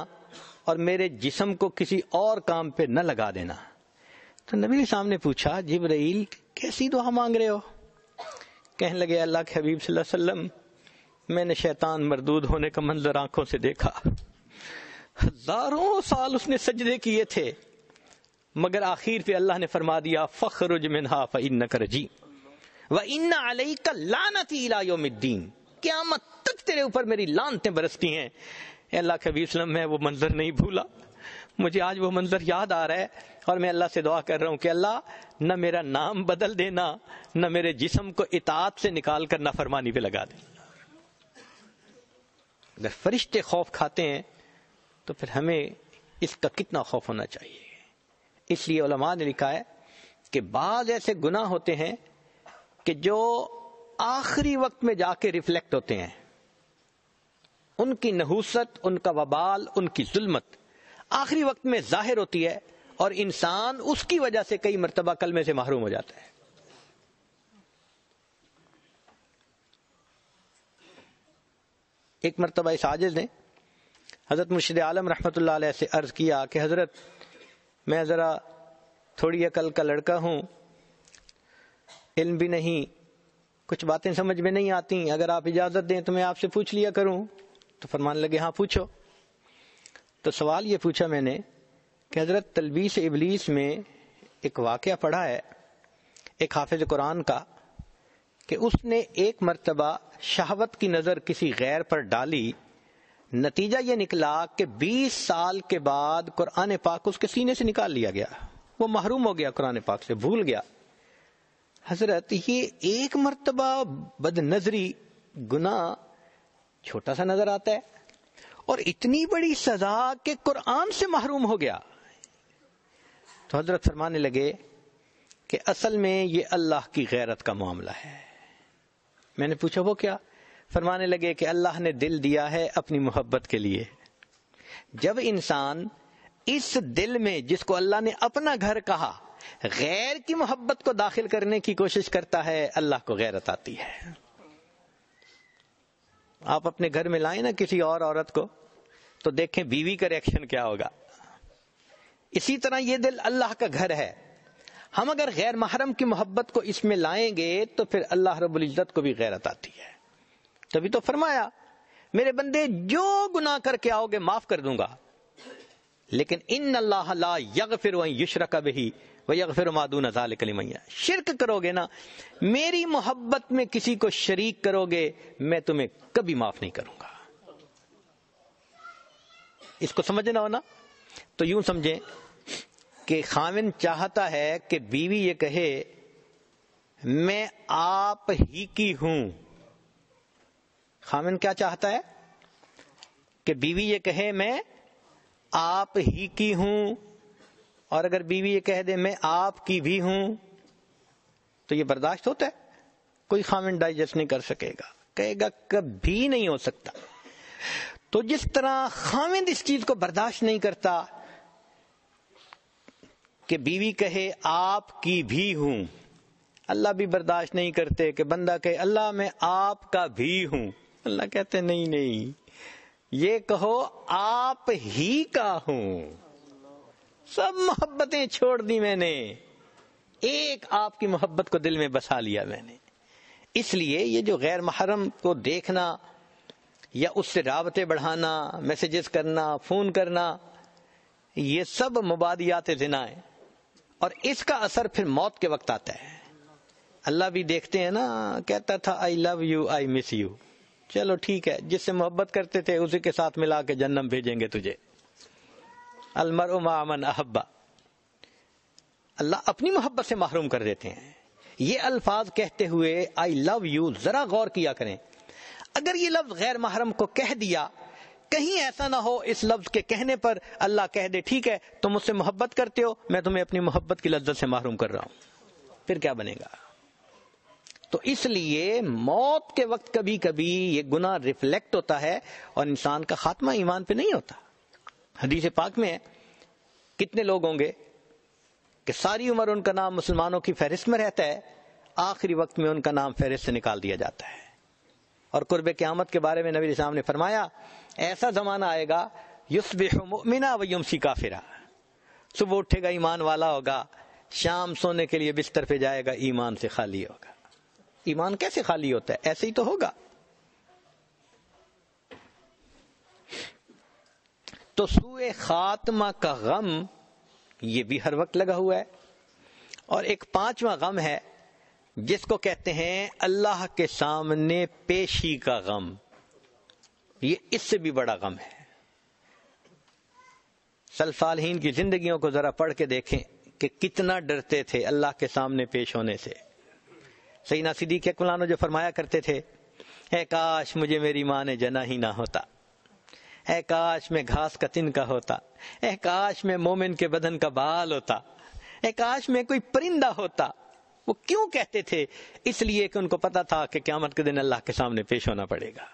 S1: और मेरे जिसम को किसी और काम पे न लगा देना तो नबी साहब ने पूछा जिब्राइल कैसी दुआ मांग रहे हो कहने लगे अल्लाह के हबीब वसल्लम मैंने शैतान मरदूद होने का मंजर आंखों से देखा हजारों साल उसने सजदे किए थे मगर आखिर पे अल्लाह ने फरमा दिया फखर मिनहा फ़ कर जी व इन्ना अलई का लानती इलायोमिद्दीन क्यामत तक तेरे ऊपर मेरी लानते बरसती हैं अल्लाह के हबीब मैं वो मंजर नहीं भूला मुझे आज वो मंजर याद आ रहा है और मैं अल्लाह से दुआ कर रहा हूँ कि अल्लाह न मेरा नाम बदल देना न मेरे जिसम को इतात से निकाल कर नाफरमानी पे लगा देना अगर फरिश्ते खौफ खाते हैं तो फिर हमें इसका कितना खौफ होना चाहिए इसलिए ने लिखा है कि बाद ऐसे गुना होते हैं कि जो आखिरी वक्त में जाके रिफ्लेक्ट होते हैं उनकी नहूसत उनका वबाल उनकी जुल्मत आखिरी वक्त में जाहिर होती है और इंसान उसकी वजह से कई मरतबा कलमे से महरूम हो जाता है एक मरतबा इस आजिज ने हज़रत मुर्शद आलम रहमत से अर्ज़ किया कि हज़रत मैं ज़रा थोड़ी अकल का लड़का हूं इल्म भी नहीं कुछ बातें समझ में नहीं आती अगर आप इजाजत दें तो मैं आपसे पूछ लिया करूं तो फरमान लगे हाँ पूछो तो सवाल ये पूछा मैंने कि हजरत तलबीस इबलीस में एक वाक़ पढ़ा है एक हाफिज कुरान का कि उसने एक मरतबा शहावत की नज़र किसी गैर पर डाली नतीजा ये निकला कि 20 साल के बाद कुरान पाक उसके सीने से निकाल लिया गया वो महरूम हो गया कुरान पाक से भूल गया हजरत ये एक मरतबा बद नजरी गुना छोटा सा नजर आता है और इतनी बड़ी सजा के कुरान से महरूम हो गया तो हजरत फरमाने लगे कि असल में ये अल्लाह की गैरत का मामला है मैंने पूछा वो क्या फरमाने लगे कि अल्लाह ने दिल दिया है अपनी मोहब्बत के लिए जब इंसान इस दिल में जिसको अल्लाह ने अपना घर कहा गैर की मोहब्बत को दाखिल करने की कोशिश करता है अल्लाह को गैरत आती है आप अपने घर में लाए ना किसी और औरत को तो देखें बीवी का रिएक्शन क्या होगा इसी तरह ये दिल अल्लाह का घर है हम अगर गैर महरम की मोहब्बत को इसमें लाएंगे तो फिर अल्लाह रबुल्जत को भी गैरत आती है तभी तो फरमाया मेरे बंदे जो गुनाह करके आओगे माफ कर दूंगा लेकिन इन अल्लाह ला यग फिर वही युशरका भी भैया फिर मादून अजाल कलिमैया शिरक करोगे ना मेरी मोहब्बत में किसी को शरीक करोगे मैं तुम्हें कभी माफ नहीं करूंगा इसको समझना हो ना तो यूं समझे कि खाविन चाहता है कि बीवी ये कहे मैं आप ही की हूं खामिन क्या चाहता है कि बीवी ये कहे मैं आप ही की हूं और अगर बीवी ये कह दे मैं आपकी भी हूं तो ये बर्दाश्त होता है कोई खामिन डाइजेस्ट नहीं कर सकेगा कहेगा कभी नहीं हो सकता तो जिस तरह खामिंद इस चीज को बर्दाश्त नहीं करता कि बीवी कहे आपकी भी हूं अल्लाह भी बर्दाश्त नहीं करते कि बंदा कहे अल्लाह मैं आपका भी हूं अल्लाह कहते नहीं नहीं ये कहो आप ही का हूं सब मोहब्बतें छोड़ दी मैंने एक आपकी मोहब्बत को दिल में बसा लिया मैंने इसलिए ये जो गैर महरम को देखना या उससे राबते बढ़ाना मैसेजेस करना फोन करना ये सब मुबादियात जिना है और इसका असर फिर मौत के वक्त आता है अल्लाह भी देखते हैं ना कहता था I love you I miss you चलो ठीक है जिससे मोहब्बत करते थे उसी के साथ मिला के जन्म भेजेंगे तुझे अलमर उमामन अहब्बा अल्लाह अपनी मोहब्बत से महरूम कर देते हैं ये अल्फाज कहते हुए आई लव यू जरा गौर किया करें अगर ये लफ्ज गैर महरम को कह दिया कहीं ऐसा ना हो इस लफ्ज के कहने पर अल्लाह कह दे ठीक है तुम उससे मोहब्बत करते हो मैं तुम्हें अपनी मोहब्बत की लज्जत से महरूम कर रहा हूं फिर क्या बनेगा तो इसलिए मौत के वक्त कभी कभी ये गुना रिफ्लेक्ट होता है और इंसान का खात्मा ईमान पे नहीं होता हदीस पाक में है कितने लोग होंगे कि सारी उम्र उनका नाम मुसलमानों की फहरिस्त में रहता है आखिरी वक्त में उनका नाम फहरिस्त से निकाल दिया जाता है और कुर्ब क्यामत के बारे में नबी साहब ने फरमाया ऐसा ज़माना आएगा युसबिना व यमसी काफिरा सुबह उठेगा ईमान वाला होगा शाम सोने के लिए बिस्तर पे जाएगा ईमान से खाली होगा ईमान कैसे खाली होता है ऐसे ही तो होगा तो सूए खात्मा का गम ये भी हर वक्त लगा हुआ है और एक पांचवा गम है जिसको कहते हैं अल्लाह के सामने पेशी का गम ये इससे भी बड़ा गम है सलफालहीन की जिंदगी को जरा पढ़ के देखें कि कितना डरते थे अल्लाह के सामने पेश होने से सईना सिद्दीक अकमलानो जो फरमाया करते थे है काश मुझे मेरी माँ ने जना ही ना होता ए काश में घास का का होता ए काश में मोमिन के बदन का बाल होता ए काश में कोई परिंदा होता वो क्यों कहते थे इसलिए कि उनको पता था कि क्यामत के दिन अल्लाह के सामने पेश होना पड़ेगा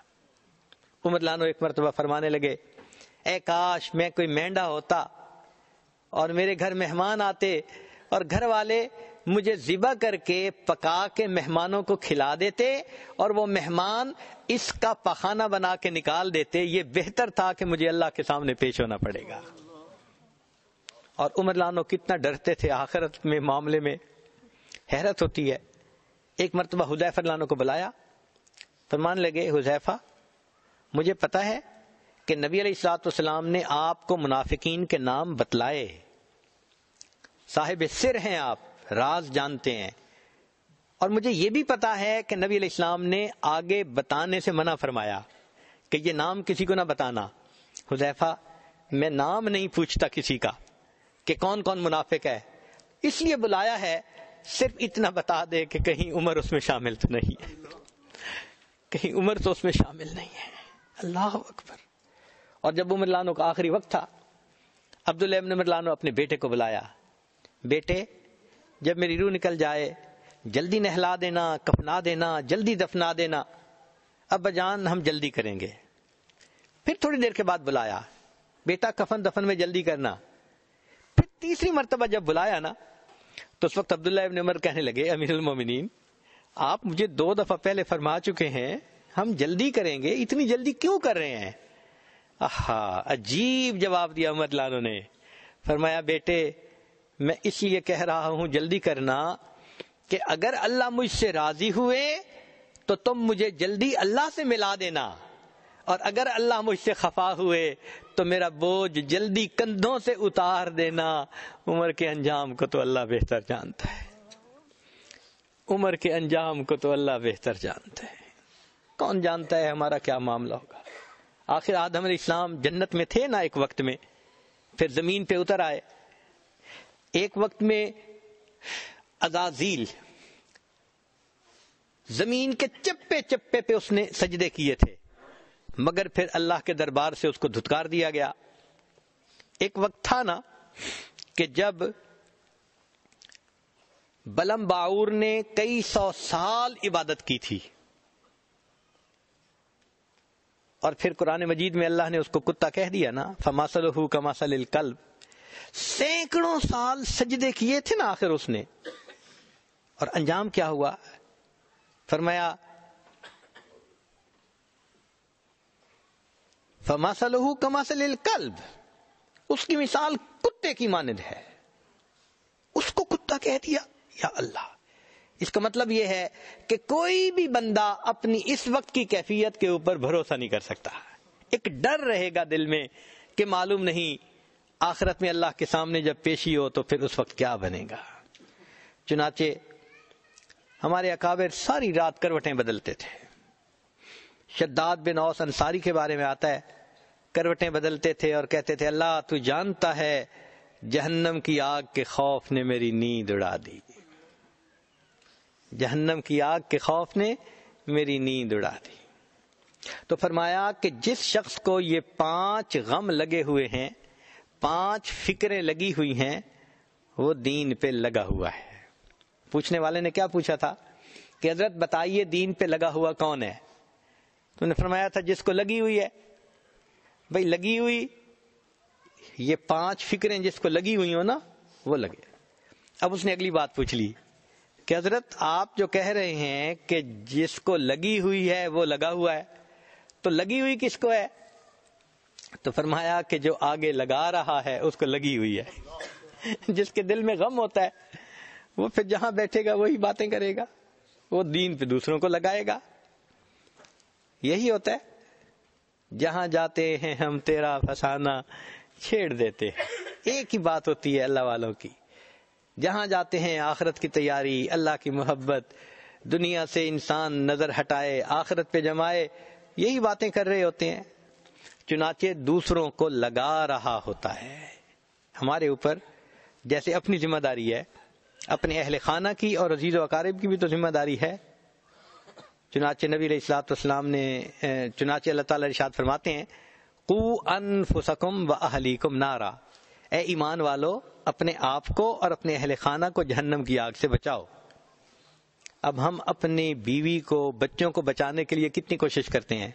S1: उमर लानो एक मरतबा फरमाने लगे ए काश में कोई मेंढा होता और मेरे घर मेहमान आते और घर वाले मुझे ज़िबा करके पका के मेहमानों को खिला देते और वो मेहमान इसका पखाना बना के निकाल देते ये बेहतर था कि मुझे अल्लाह के सामने पेश होना पड़ेगा और उमर लानो कितना डरते थे आखिरत में मामले में हैरत होती है एक मरतबा हुजैफर लानो को बुलाया फरमान लगे हुजैफा मुझे पता है कि नबी अलैहिस्सलाम ने आपको मुनाफिकीन के नाम बतलाए साहिब सिर हैं आप राज जानते हैं और मुझे ये भी पता है कि नबी इस्लाम ने आगे बताने से मना फरमाया कि ये नाम किसी को ना बताना हुजैफा मैं नाम नहीं पूछता किसी का कि कौन कौन मुनाफिक है इसलिए बुलाया है सिर्फ इतना बता दे कि कहीं उम्र उसमें शामिल तो नहीं है कहीं उम्र तो उसमें शामिल नहीं है अल्लाह अकबर और जब उमर लानो का आखिरी वक्त था अब्दुल इब्न मरलानो अपने बेटे को बुलाया बेटे जब मेरी रूह निकल जाए जल्दी नहला देना कफना देना जल्दी दफना देना अब जान हम जल्दी करेंगे फिर थोड़ी देर के बाद बुलाया बेटा कफन दफन में जल्दी करना फिर तीसरी मरतबा जब बुलाया ना तो उस वक्त अब्दुल्ला इब्न उमर कहने लगे अमीरुल मोमिनीन आप मुझे दो दफा पहले फरमा चुके हैं हम जल्दी करेंगे इतनी जल्दी क्यों कर रहे हैं आहा अजीब जवाब दिया उमर लालो ने फरमाया बेटे मैं इसलिए कह रहा हूं जल्दी करना कि अगर अल्लाह मुझसे राजी हुए तो तुम मुझे जल्दी अल्लाह से मिला देना और अगर अल्लाह मुझसे खफा हुए तो मेरा बोझ जल्दी कंधों से उतार देना उम्र के अंजाम को तो अल्लाह बेहतर जानता है उम्र के अंजाम को तो अल्लाह बेहतर जानता है कौन जानता है हमारा क्या मामला होगा आखिर आदम इस्लाम जन्नत में थे ना एक वक्त में फिर जमीन पे उतर आए एक वक्त में अजाजील जमीन के चप्पे चप्पे पे उसने सजदे किए थे मगर फिर अल्लाह के दरबार से उसको धुतकार दिया गया एक वक्त था ना कि जब बलम बाऊर ने कई सौ साल इबादत की थी और फिर कुरान मजीद में अल्लाह ने उसको कुत्ता कह दिया ना फमासल कमासल कल्ब सैकड़ों साल सजदे किए थे ना आखिर उसने और अंजाम क्या हुआ फरमाया फमासलहू कमासल कल्ब उसकी मिसाल कुत्ते की मानद है उसको कुत्ता कह दिया या अल्लाह इसका मतलब यह है कि कोई भी बंदा अपनी इस वक्त की कैफियत के ऊपर भरोसा नहीं कर सकता एक डर रहेगा दिल में कि मालूम नहीं आखिरत में अल्लाह के सामने जब पेशी हो तो फिर उस वक्त क्या बनेगा चुनाचे हमारे अकाबिर सारी रात करवटें बदलते थे शद्दाद बिन औस अंसारी के बारे में आता है करवटें बदलते थे और कहते थे अल्लाह तू जानता है जहन्नम की आग के खौफ ने मेरी नींद उड़ा दी जहन्नम की आग के खौफ ने मेरी नींद उड़ा दी तो फरमाया कि जिस शख्स को ये पांच गम लगे हुए हैं पांच फिक्रें लगी हुई हैं वो दीन पे लगा हुआ है पूछने वाले ने क्या पूछा था कि हजरत बताइए दीन पे लगा हुआ कौन है तुमने फरमाया था जिसको लगी हुई है भाई लगी हुई ये पांच फिक्रें जिसको लगी हुई हो ना वो लगे अब उसने अगली बात पूछ ली कि हजरत आप जो कह रहे हैं कि जिसको लगी हुई है वो लगा हुआ है तो लगी हुई किसको है तो फरमाया कि जो आगे लगा रहा है उसको लगी हुई है जिसके दिल में गम होता है वो फिर जहां बैठेगा वही बातें करेगा वो दीन पे दूसरों को लगाएगा यही होता है जहां जाते हैं हम तेरा फसाना छेड़ देते हैं एक ही बात होती है अल्लाह वालों की जहां जाते हैं आखरत की तैयारी अल्लाह की मोहब्बत दुनिया से इंसान नजर हटाए आखरत पे जमाए यही बातें कर रहे होते हैं चुनाचे दूसरों को लगा रहा होता है हमारे ऊपर जैसे अपनी जिम्मेदारी है अपने अहल खाना की और अजीज वकारीब की भी तो जिम्मेदारी है चुनाचे नबी इस्लाम ने चुनाचे अल्लाह ताला फरमाते हैं कु फुसकुम व कुम नारा ए ईमान वालो अपने आप को और अपने अहल खाना को जहन्नम की आग से बचाओ अब हम अपनी बीवी को बच्चों को बचाने के लिए कितनी कोशिश करते हैं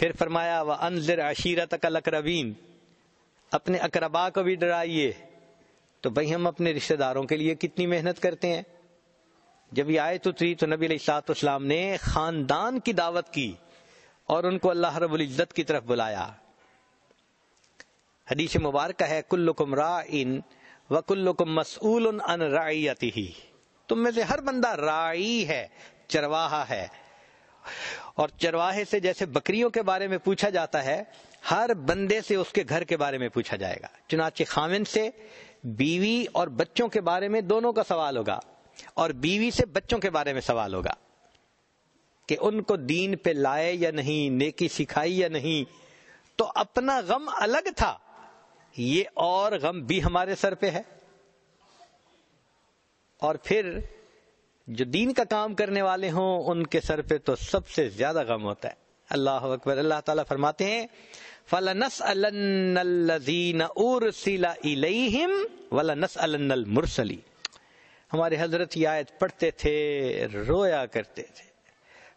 S1: फिर फरमाया व अनजर अशीरत कल अकरबीन अपने अकरबा को भी डराइए तो भाई हम अपने रिश्तेदारों के लिए कितनी मेहनत करते हैं जब ये आए तो उतरी तो नबी सातम ने खानदान की दावत की और उनको अल्लाह रबुल्जत की तरफ बुलाया हदीश मुबारक है कुल्लुकुम राइन व कुल्लुकुम मसूल अन रायती ही तुम में से हर बंदा राई है चरवाहा है और चरवाहे से जैसे बकरियों के बारे में पूछा जाता है हर बंदे से उसके घर के बारे में पूछा जाएगा चुनाचे खामिन से बीवी और बच्चों के बारे में दोनों का सवाल होगा और बीवी से बच्चों के बारे में सवाल होगा कि उनको दीन पे लाए या नहीं नेकी सिखाई या नहीं तो अपना गम अलग था ये और गम भी हमारे सर पे है और फिर जो दीन का काम करने वाले हों उनके सर पे तो सबसे ज्यादा गम होता है अल्लाह अकबर अल्लाह ताला फरमाते हैं फलनस अलजीन उर्सिला वलनस अलनल मुरसली हमारे हजरत आयत पढ़ते थे रोया करते थे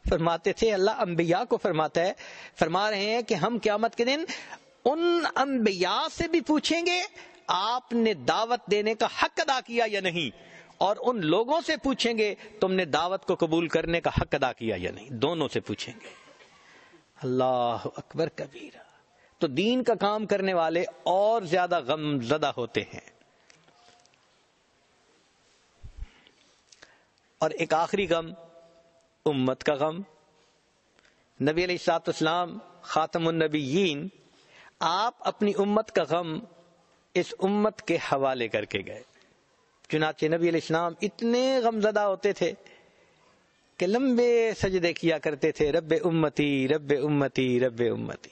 S1: फरमाते थे अल्लाह अम्बिया को फरमाता है फरमा रहे हैं कि हम क्यामत के दिन उन अम्बिया से भी पूछेंगे आपने दावत देने का हक अदा किया या नहीं और उन लोगों से पूछेंगे तुमने दावत को कबूल करने का हक अदा किया या नहीं दोनों से पूछेंगे अल्लाह अकबर कबीरा तो दीन का काम करने वाले और ज्यादा गमजदा होते हैं और एक आखिरी गम उम्मत का गम नबी सातलाम खातमनबीन आप अपनी उम्मत का गम इस उम्मत के हवाले करके गए चुनाचे नबी इस्लाम इतने गमजदा होते थे कि लंबे सजदे किया करते थे रब उम्मती रब उम्मती रब उम्मती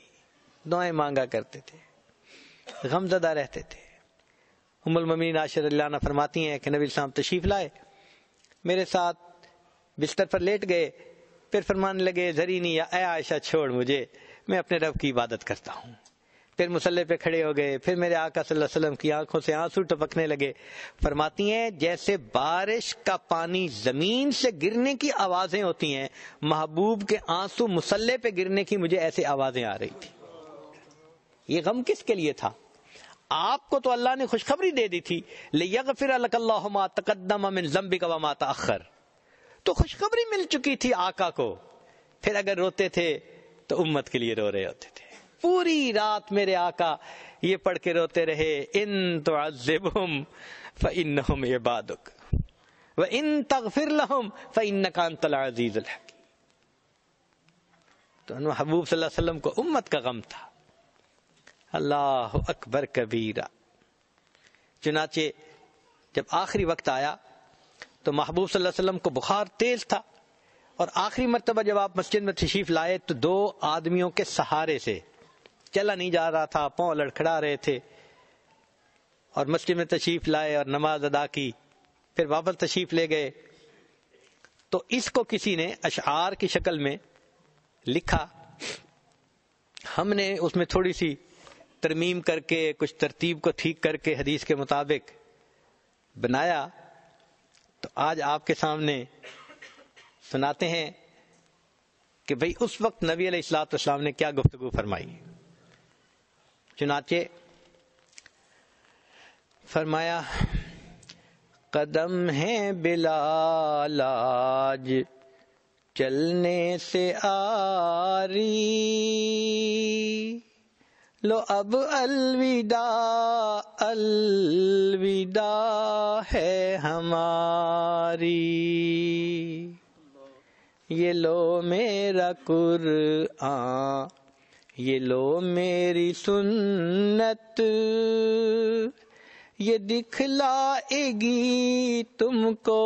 S1: दुआएं मांगा करते थे गमजदा रहते थे उमल ममीन आशर अल्लाना फरमाती हैं कि नबी इस्लाम तशीफ लाए मेरे साथ बिस्तर पर लेट गए फिर फरमाने लगे जरीनी या आयशा छोड़ मुझे मैं अपने रब की इबादत करता हूँ फिर मुसल्ले पे खड़े हो गए फिर मेरे आका वसल्लम की आंखों से आंसू टपकने लगे फरमाती हैं जैसे बारिश का पानी जमीन से गिरने की आवाजें होती हैं महबूब के आंसू मुसल्ले पे गिरने की मुझे ऐसी आवाजें आ रही थी ये गम किसके लिए था आपको तो अल्लाह ने खुशखबरी दे दी थी ले फिर तकदमी का माता अखर तो खुशखबरी मिल चुकी थी आका को फिर अगर रोते थे तो उम्मत के लिए रो रहे होते थे पूरी रात मेरे आका ये पढ़ के रोते रहे इन तो अजिबुम इन हम इबादुक व इन तगफिर लहम फ इन तो हबूब वसल्लम को उम्मत का गम था अल्लाह अकबर कबीरा चुनाचे जब आखिरी वक्त आया तो महबूब सल्लल्लाहु को बुखार तेज था और आखिरी मरतबा जब आप मस्जिद में तशीफ लाए तो दो आदमियों के सहारे से चला नहीं जा रहा था पांव लड़खड़ा रहे थे और मस्जिद में तशरीफ लाए और नमाज अदा की फिर वापस तशरीफ ले गए तो इसको किसी ने अशार की शक्ल में लिखा हमने उसमें थोड़ी सी तरमीम करके कुछ तरतीब को ठीक करके हदीस के मुताबिक बनाया तो आज आपके सामने सुनाते हैं कि भाई उस वक्त नबी अलैहिस्सलाम ने क्या गुफ्तगु फरमाई चुनाचे फरमाया कदम है बिलालाज चलने से आरी लो अब अलविदा अलविदा है हमारी ये लो मेरा कुर आ ये लो मेरी सुन्नत ये दिखलाएगी तुमको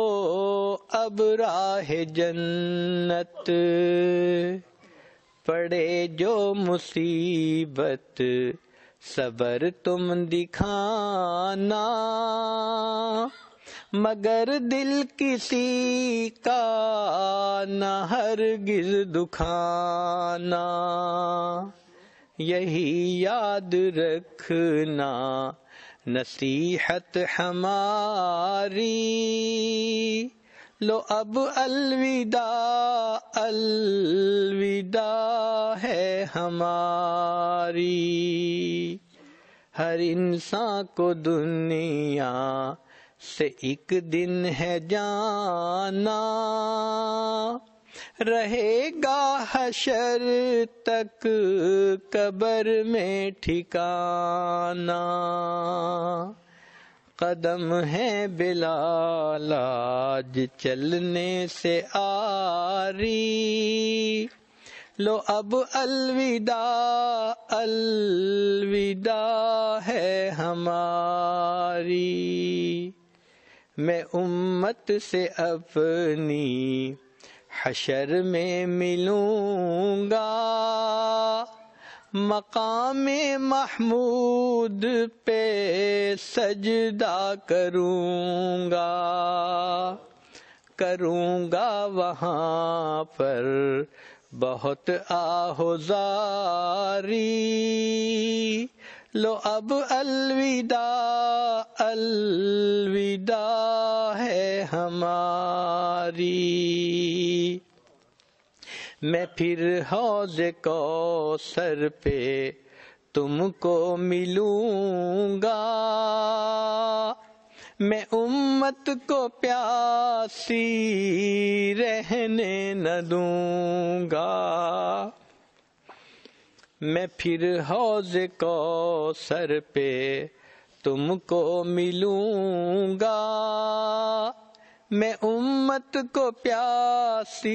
S1: अब राह जन्नत पड़े जो मुसीबत सबर तुम दिखाना मगर दिल किसी का न गिर दुखाना यही याद रखना नसीहत हमारी लो अब अलविदा अलविदा है हमारी हर इंसान को दुनिया से एक दिन है जाना रहेगा हशर तक कबर में ठिकाना कदम है बिलाज चलने से आरी लो अब अलविदा अलविदा है हमारी मैं उम्मत से अपनी हशर में मिलूंगा मकाम महमूद पे सजदा करूंगा करूंगा वहां पर बहुत आहुजारी लो अब अलविदा अलविदा है हमारी मैं फिर हौज को सर पे तुमको मिलूंगा मैं उम्मत को प्यासी रहने न दूंगा मैं फिर हौज को सर पे तुमको मिलूंगा मैं उम्मत को प्यासी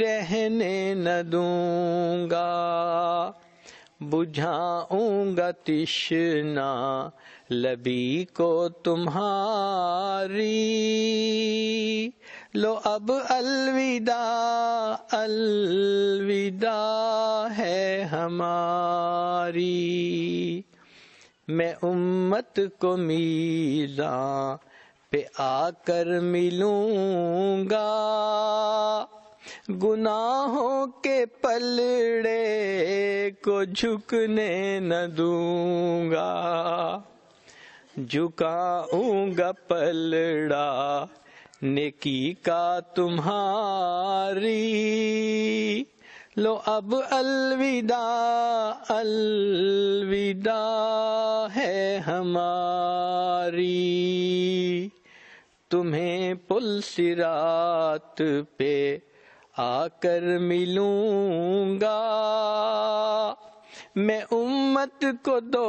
S1: रहने न दूंगा बुझाऊंगा तिश्ना लबी को तुम्हारी लो अब अलविदा अलविदा है हमारी मैं उम्मत को मीरा पे आकर मिलूंगा गुनाहों के पलड़े को झुकने न दूंगा झुकाऊंगा पलड़ा नेकी का तुम्हारी लो अब अलविदा अलविदा है हमारी तुम्हें पुल सिरात पे आकर मिलूंगा मैं उम्मत को दो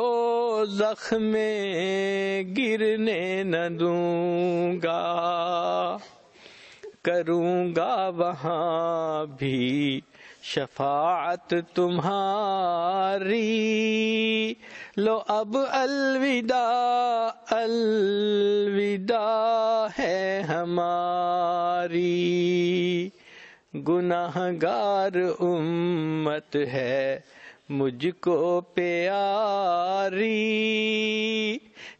S1: जख्म में गिरने न दूंगा करूंगा वहां भी शफात तुम्हारी लो अब अलविदा अलविदा है हमारी गुनाहगार उम्मत है मुझको प्यारी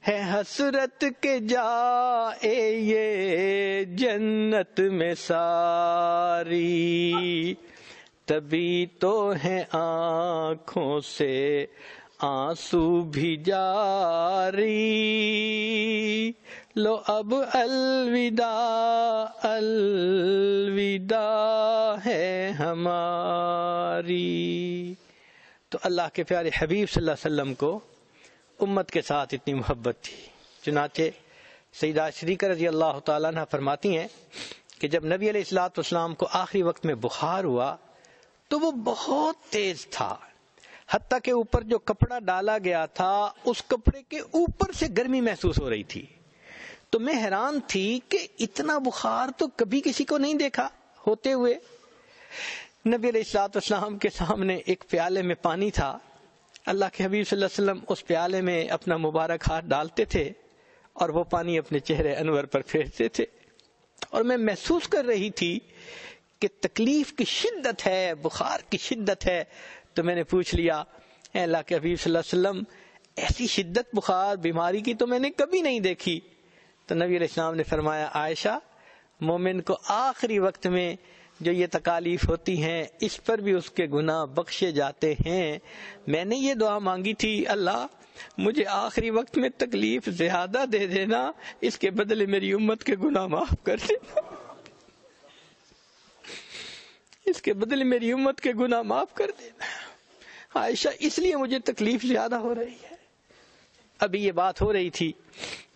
S1: है हसरत के जाए ये जन्नत में सारी तभी तो है आंखों से आंसू भी जारी लो अब अलविदा अलविदा है हमारी तो अल्लाह के प्यारे हबीब सल्लल्लाहु अलैहि वसल्लम को उम्मत के साथ इतनी मोहब्बत थी चुनाचे सईदा शरीकर रजी अल्लाह तह फरमाती हैं कि जब नबी अलैहिस्सलाम को आखिरी वक्त में बुखार हुआ तो वो बहुत तेज था हती के ऊपर जो कपड़ा डाला गया था उस कपड़े के ऊपर से गर्मी महसूस हो रही थी तो मैं हैरान थी कि इतना बुखार तो कभी किसी को नहीं देखा होते हुए नबी सलाम के सामने एक प्याले में पानी था अल्लाह के हबीब वसल्लम उस प्याले में अपना मुबारक हाथ डालते थे और वो पानी अपने चेहरे अनवर पर फेरते थे और मैं महसूस कर रही थी कि तकलीफ की शिद्दत है बुखार की शिद्दत है तो मैंने पूछ लिया अल्लाह के हबीब वसल्लम ऐसी शिद्दत बुखार बीमारी की तो मैंने कभी नहीं देखी तो नबी इस्लाम ने फरमाया आयशा मोमिन को आखिरी वक्त में जो ये तकालीफ होती हैं इस पर भी उसके गुनाह बख्शे जाते हैं मैंने ये दुआ मांगी थी अल्लाह मुझे आखिरी वक्त में तकलीफ ज्यादा दे देना इसके बदले मेरी उम्मत के गुनाह माफ कर देना इसके बदले मेरी उम्मत के गुनाह माफ कर देना आयशा इसलिए मुझे तकलीफ ज्यादा हो रही है अभी ये बात हो रही थी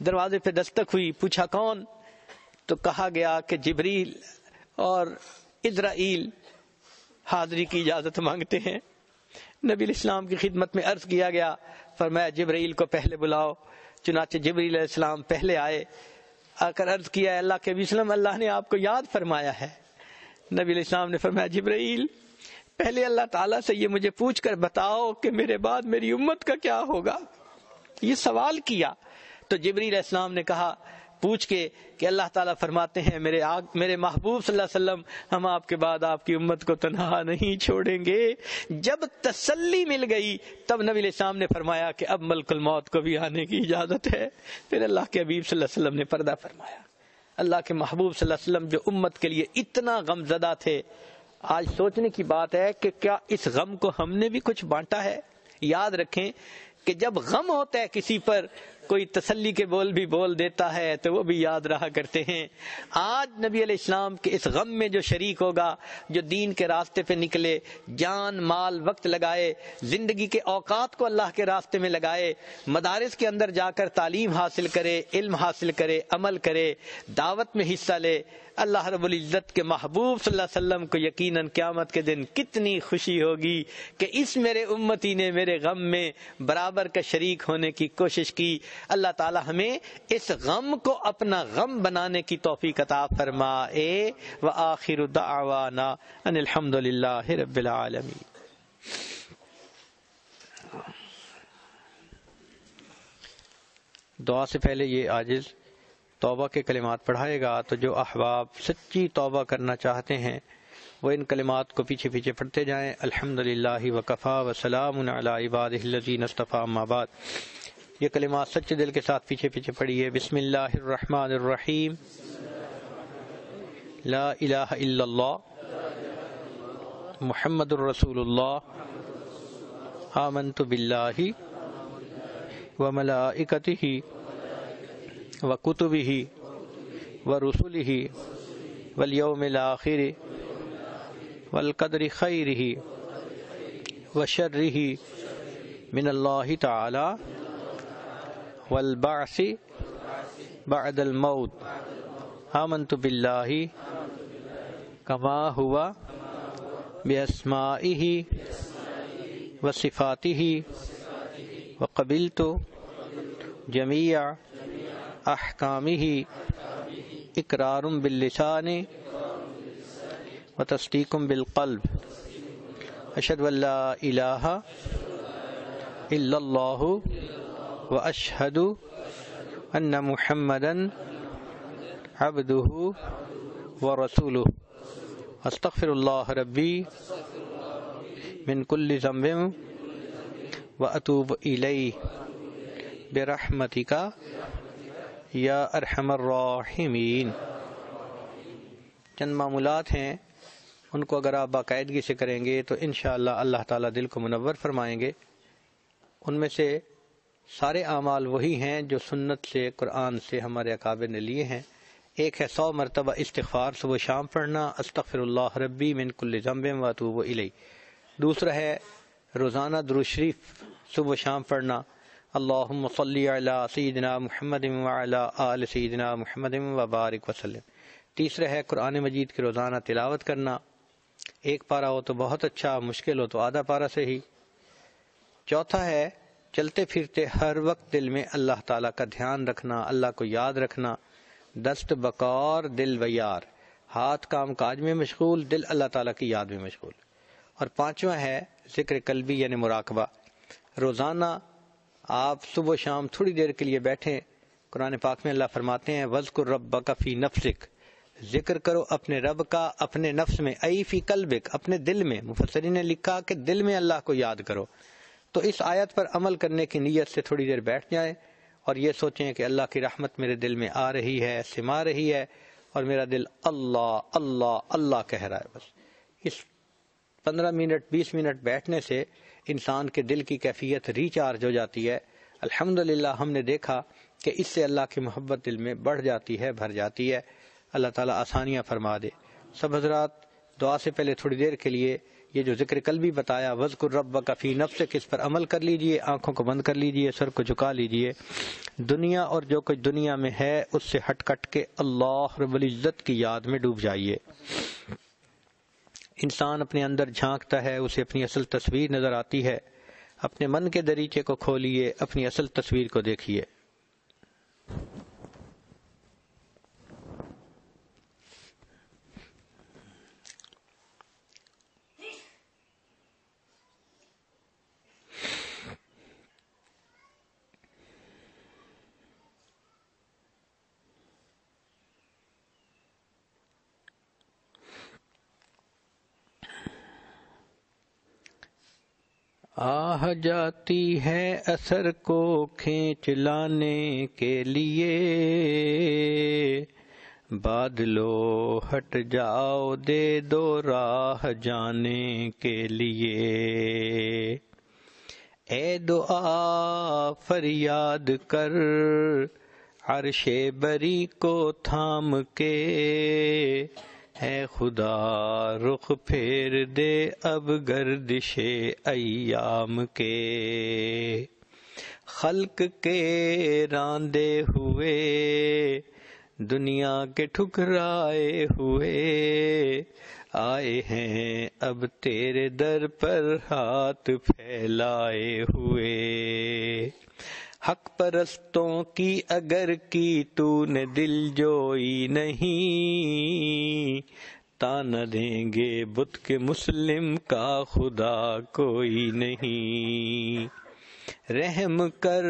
S1: दरवाजे पे दस्तक हुई पूछा कौन तो कहा गया कि जिबरील और इसराइल हाजरी की इजाज़त मांगते हैं नबी इस्लाम की खिदमत में अर्ज किया गया फरमाया जबरील को पहले बुलाओ चुनाचे जबरी इस्लाम पहले आए आकर अर्ज किया अल्लाह के बिस्लम अल्लाह ने आपको याद फरमाया है नबी इस्लाम ने फरमाया जबरील पहले अल्लाह ताला से ये मुझे पूछ कर बताओ कि मेरे बाद मेरी उम्मत का क्या होगा ये सवाल किया तो जबरील इस्लाम ने कहा पूछ के कि अल्लाह ताला फरमाते हैं मेरे आग मेरे महबूब वसल्लम हम आपके बाद आपकी उम्मत को तनहा नहीं छोड़ेंगे जब तसल्ली मिल गई तब नबी सामने फरमाया कि अब मलकुल मौत को भी आने की इजाज़त है फिर अल्लाह के हबीब वसल्लम ने पर्दा फरमाया अल्लाह के महबूब वसल्लम जो उम्मत के लिए इतना गमजदा थे आज सोचने की बात है कि क्या इस गम को हमने भी कुछ बांटा है याद रखें कि जब गम होता है किसी पर कोई तसली के बोल भी बोल देता है तो वो भी याद रहा करते हैं आज नबी इस्लाम के इस गम में जो शरीक होगा जो दीन के रास्ते पे निकले जान माल वक्त लगाए जिंदगी के औकात को अल्लाह के रास्ते में लगाए मदारस के अंदर जाकर तालीम हासिल करे इल्म हासिल करे अमल करे दावत में हिस्सा ले अल्लाह रबुल्ज़त के महबूब वसल्लम को यकीन क़्यामत के दिन कितनी खुशी होगी कि इस मेरे उम्मती ने मेरे गम में बराबर का शरीक होने की कोशिश की अल्लाह ताला हमें इस गम को अपना गम बनाने की तोफ़ी कता फरमाए व आखिर दावाना अनिलहमदिल्ला रबालमी दुआ से पहले ये आजिज़ तौबा के कलिमात पढ़ाएगा तो जो अहबाब सच्ची तौबा करना चाहते हैं वो इन कलिमात को पीछे पीछे पढ़ते जाएं अल्हम्दुलिल्लाह वकफ़ा वसलाम इबादीन अस्तफ़ा माबाद ये कलिमा सच्चे दिल के साथ पीछे पीछे पढ़िए बिस्मिल्लाहिर्रहमानिर्रहीम ला इलाहा इल्लल्लाह मुहम्मदुर रसूलुल्लाह आमनतु बिल्लाहि व मलाइकतिहि व कुतुबिहि व रुसुलिहि वल यौमिल आखिर वल कदर खैरिहि व शर्रिहि मिन तआला वलबासी बदल मऊत हमन तो बिल्लाही कमा हुआ बेअसमाही व सिफ़ाती व कबिल तो जमिया अहकामी इकरार बिल्लिसान व तस्दीकम बिलकल्ब अशद वल्ला وأشهد أن محمدا عبده ورسوله أستغفر الله ربي من كل ذنب وأتوب إليه برحمتك या अरहमर्राहिमीन चंद मामूलत हैं उनको अगर आप बाकायदगी से करेंगे तो इन अल्लाह ताला दिल को मुनवर फरमाएंगे उनमें से सारे अमाल वही हैं जो सुन्नत से कुरान से हमारे अकाबे ने लिए हैं एक है सौ मरतबा इस्तफ़ार सुबह शाम पढ़ना अस्तफ़िरल्ला रबी मिनकुल्लम्बे जम्बे इलई दूसरा है रोज़ाना दुरुशरीफ सुबह शाम पढ़ना अल्लाम सदना महमद आल सदना महमद वबारक वसलम तीसरा है कुरान मजीद की रोज़ाना तिलावत करना एक पारा हो तो बहुत अच्छा मुश्किल हो तो आधा पारा से ही चौथा है चलते फिरते हर वक्त दिल में अल्लाह ताला का ध्यान रखना अल्लाह को याद रखना दस्त बकौर दिल व्यार हाथ काम काज में मशगूल दिल अल्लाह ताला की याद में मशगूल और पांचवा है जिक्र कल्बी यानी मुराकबा रोज़ाना आप सुबह शाम थोड़ी देर के लिए बैठें कुरान पाक में अल्लाह फरमाते हैं वजकुर रब्बा फ़ी नफसिक जिक्र करो अपने रब का अपने नफ्स में अई फी कल्बिक अपने दिल में मुफसरी ने लिखा कि दिल में अल्लाह को याद करो तो इस आयत पर अमल करने की नीयत से थोड़ी देर बैठ जाएं और ये सोचें कि अल्लाह की राहमत मेरे दिल में आ रही है सिमा रही है और मेरा दिल अल्लाह अल्लाह अल्लाह कह रहा है बस इस पंद्रह मिनट बीस मिनट बैठने से इंसान के दिल की कैफियत रिचार्ज हो जाती है अल्हम्दुलिल्लाह हमने देखा कि इससे अल्लाह की मोहब्बत दिल में बढ़ जाती है भर जाती है अल्लाह ताला आसानियां फरमा दे सब हजरात दुआ से पहले थोड़ी देर के लिए ये जो जिक्र कल भी बताया वजकुर रब कफ़ी नफ्स किस पर अमल कर लीजिए आंखों को बंद कर लीजिए सर को झुका लीजिए दुनिया और जो कुछ दुनिया में है उससे हट कट के अल्लाह रबुल्ज़त की याद में डूब जाइए इंसान अपने अंदर झांकता है उसे अपनी असल तस्वीर नज़र आती है अपने मन के दरीचे को खोलिए अपनी असल तस्वीर को देखिए आह जाती है असर को खींच लाने के लिए बादलो हट जाओ दे दो राह जाने के लिए ए दुआ फरियाद कर अरशे बरी को थाम के है खुदा रुख फेर दे अब गर्दिशे अयाम के खल्क के रांदे हुए दुनिया के ठुकराए हुए आए हैं अब तेरे दर पर हाथ फैलाए हुए हक परस्तों की अगर की तूने दिल जोई नहीं तान देंगे बुत के मुस्लिम का खुदा कोई नहीं रहम कर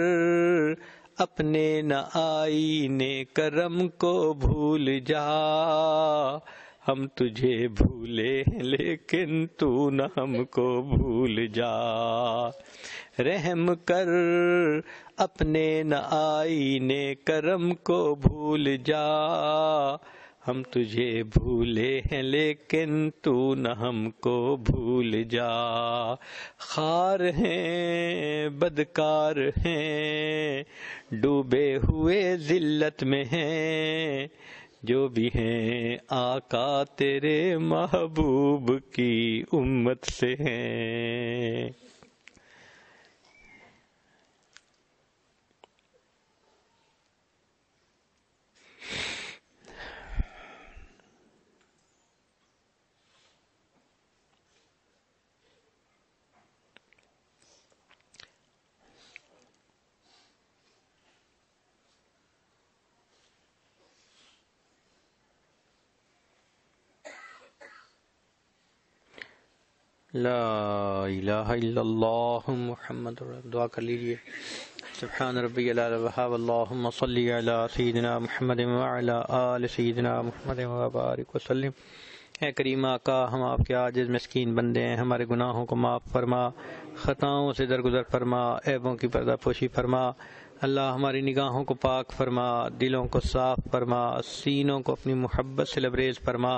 S1: अपने न आईने करम को भूल जा हम तुझे भूले लेकिन तू न हमको भूल जा रहम कर अपने न आईने करम को भूल जा हम तुझे भूले हैं लेकिन तू न हमको भूल जा खार हैं बदकार हैं डूबे हुए जिल्लत में हैं जो भी हैं आका तेरे महबूब की उम्मत से हैं ला इलाहा इल्लल्लाह मुहम्मद दुआ कर लीजिए सुभान रब्बी वहाब सुबहान रबी वहाम सैदना महमद आल सैदना महमद वबारक वसलम ए करीमा का हम आपके आजिज़ मस्किन बंदे हैं हमारे गुनाहों को माफ़ फरमा ख़ताओं से दरगुजर फरमा ऐबों की पर्दापोशी फरमा अल्लाह हमारी निगाहों को पाक फरमा दिलों को साफ फरमा सीनों को अपनी मोहब्बत से लबरेज फरमा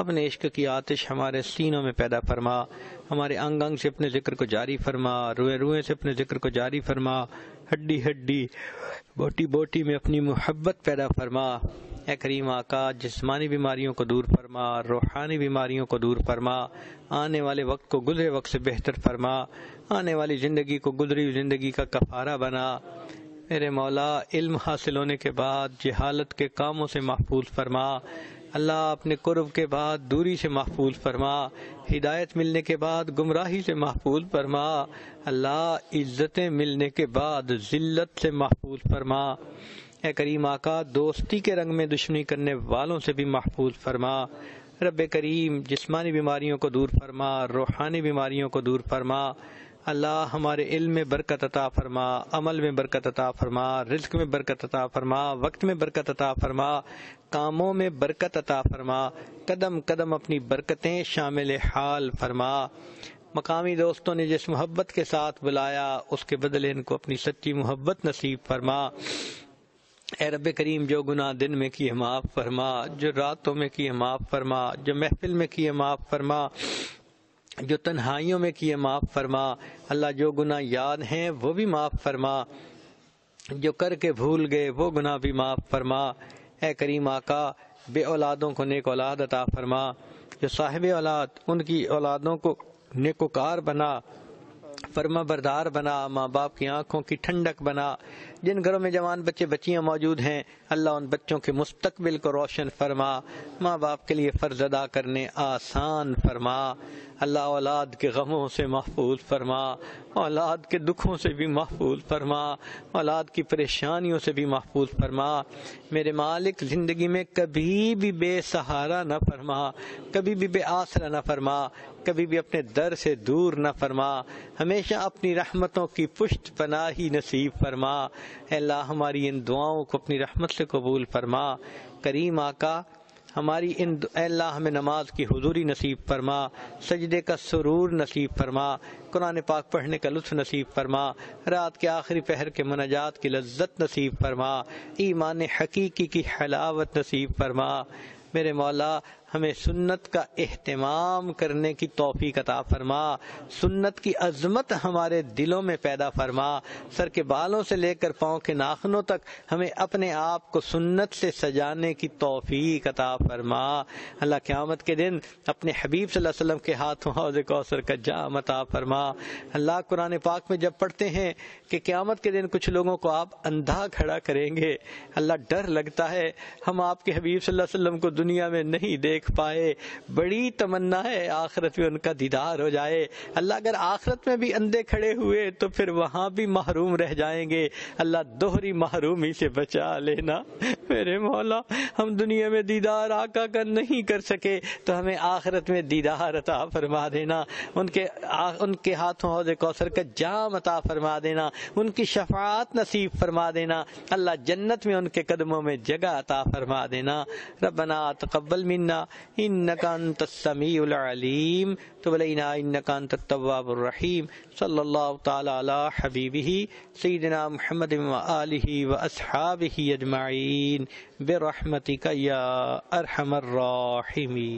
S1: अपने इश्क की आतिश हमारे सीनों में पैदा फरमा हमारे अंग अंग से अपने जिक्र को जारी फरमा रुए रुए से अपने जिक्र को जारी फरमा हड्डी हड्डी बोटी बोटी में अपनी मोहब्बत पैदा फरमा ए करीम आका जिस्मानी बीमारियों को दूर फरमा रूहानी बीमारियों को दूर फरमा आने वाले वक्त को गुजरे वक्त से बेहतर फरमा आने वाली ज़िंदगी को गुजरी ज़िंदगी का कफारा बना मेरे मौला इल्म हासिल होने के बाद जहालत के कामों से महफूज फरमा अल्लाह अपने कुर्ब के बाद दूरी से महफूज फरमा हिदायत मिलने के बाद गुमराही से महफूज फरमा अल्लाह इज्जतें मिलने के बाद जिल्लत से महफूज फरमा ए करीम आका दोस्ती के रंग में दुश्मनी करने वालों से भी महफूज फरमा रब करीम जिस्मानी बीमारियों को दूर फरमा रूहानी बीमारियों को दूर फरमा अल्लाह हमारे इल्म में बरकत अता फरमा अमल में बरकत अता फरमा रिस्क में बरकत अता फरमा वक्त में बरकत अता फरमा कामों में बरकत अता फरमा कदम कदम अपनी बरकतें शामिल हाल फरमा मकामी दोस्तों ने जिस मोहब्बत के साथ बुलाया उसके बदले इनको अपनी सच्ची मोहब्बत नसीब फरमा ए रब करीम जो गुना दिन में किए माफ़ फरमा जो रातों में किए माफ़ फरमा जो महफिल में किए माफ़ फरमा जो तन्हाइयों में किए माफ़ फरमा अल्लाह जो गुना याद हैं वो भी माफ़ फरमा जो करके भूल गए वो गुना भी माफ़ फरमा ए करीम आका बे औलादों को नेक औलाद अता फरमा जो साहिब औलाद उनकी औलादों को नेकोकार बना फरमा बरदार बना माँ बाप की आँखों की ठंडक बना जिन घरों में जवान बच्चे बच्चियां मौजूद हैं अल्लाह उन बच्चों के मुस्तबिल को रोशन फरमा माँ बाप के लिए फ़र्ज अदा करने आसान फरमा अल्लाह औलाद के गमों से महफूज फरमा औलाद के दुखों से भी महफूज फरमा औलाद की परेशानियों से भी महफूज फरमा मेरे मालिक ज़िंदगी में कभी भी बेसहारा न फरमा कभी भी बे आसरा न फरमा कभी भी अपने दर से दूर न फरमा हमेशा अपनी रहमतों की पुष्ट पनाही नसीब फरमा अल्लाह हमारी इन दुआओं को अपनी रहमत से कबूल फरमा करीम आका हमारी इन अल्लाह हमें नमाज की हजूरी नसीब फरमा सजदे का सुरूर नसीब फरमा कुरान पाक पढ़ने का लुत्फ नसीब फरमा रात के आखिरी पहर के मनाजात की लज्जत नसीब फरमा ईमान हकीकी की हलावत नसीब फरमा मेरे मौला हमें सुन्नत का एहतमाम करने की तोफ़ी कता फरमा सुन्नत की अजमत हमारे दिलों में पैदा फरमा सर के बालों से लेकर पाँव के नाखनों तक हमें अपने आप को सुन्नत से सजाने की तोफ़ी कता फरमा अल्लाह क़्यामत के दिन अपने हबीब वसल्लम के हाथों हौज कौसर का जाम अता फरमा अल्लाह कुरान पाक में जब पढ़ते हैं कि क़्यामत के दिन कुछ लोगों को आप अंधा खड़ा करेंगे अल्लाह डर लगता है हम आपके हबीब वसल्लम को दुनिया में नहीं देख देख पाए बड़ी तमन्ना है आखिरत में उनका दीदार हो जाए अल्लाह अगर आखिरत में भी अंधे खड़े हुए तो फिर वहां भी महरूम रह जाएंगे अल्लाह दोहरी महरूमी से बचा लेना मेरे मौला हम दुनिया में दीदार आका का नहीं कर सके तो हमें आखिरत में दीदार अता फरमा देना उनके आ, उनके हाथों हौज कौसर का जाम अता फरमा देना उनकी शफात नसीब फरमा देना अल्लाह जन्नत में उनके कदमों में जगह अता फरमा देना रबना तकबल मिन्ना इन्नकान तस्मीम तो इना इन्नकांत तवाबरहीम सल्ला तला हबीबी सईदना महमद आलि व असहाब अजमाइन बरहमतिका अरहमर्राहिमी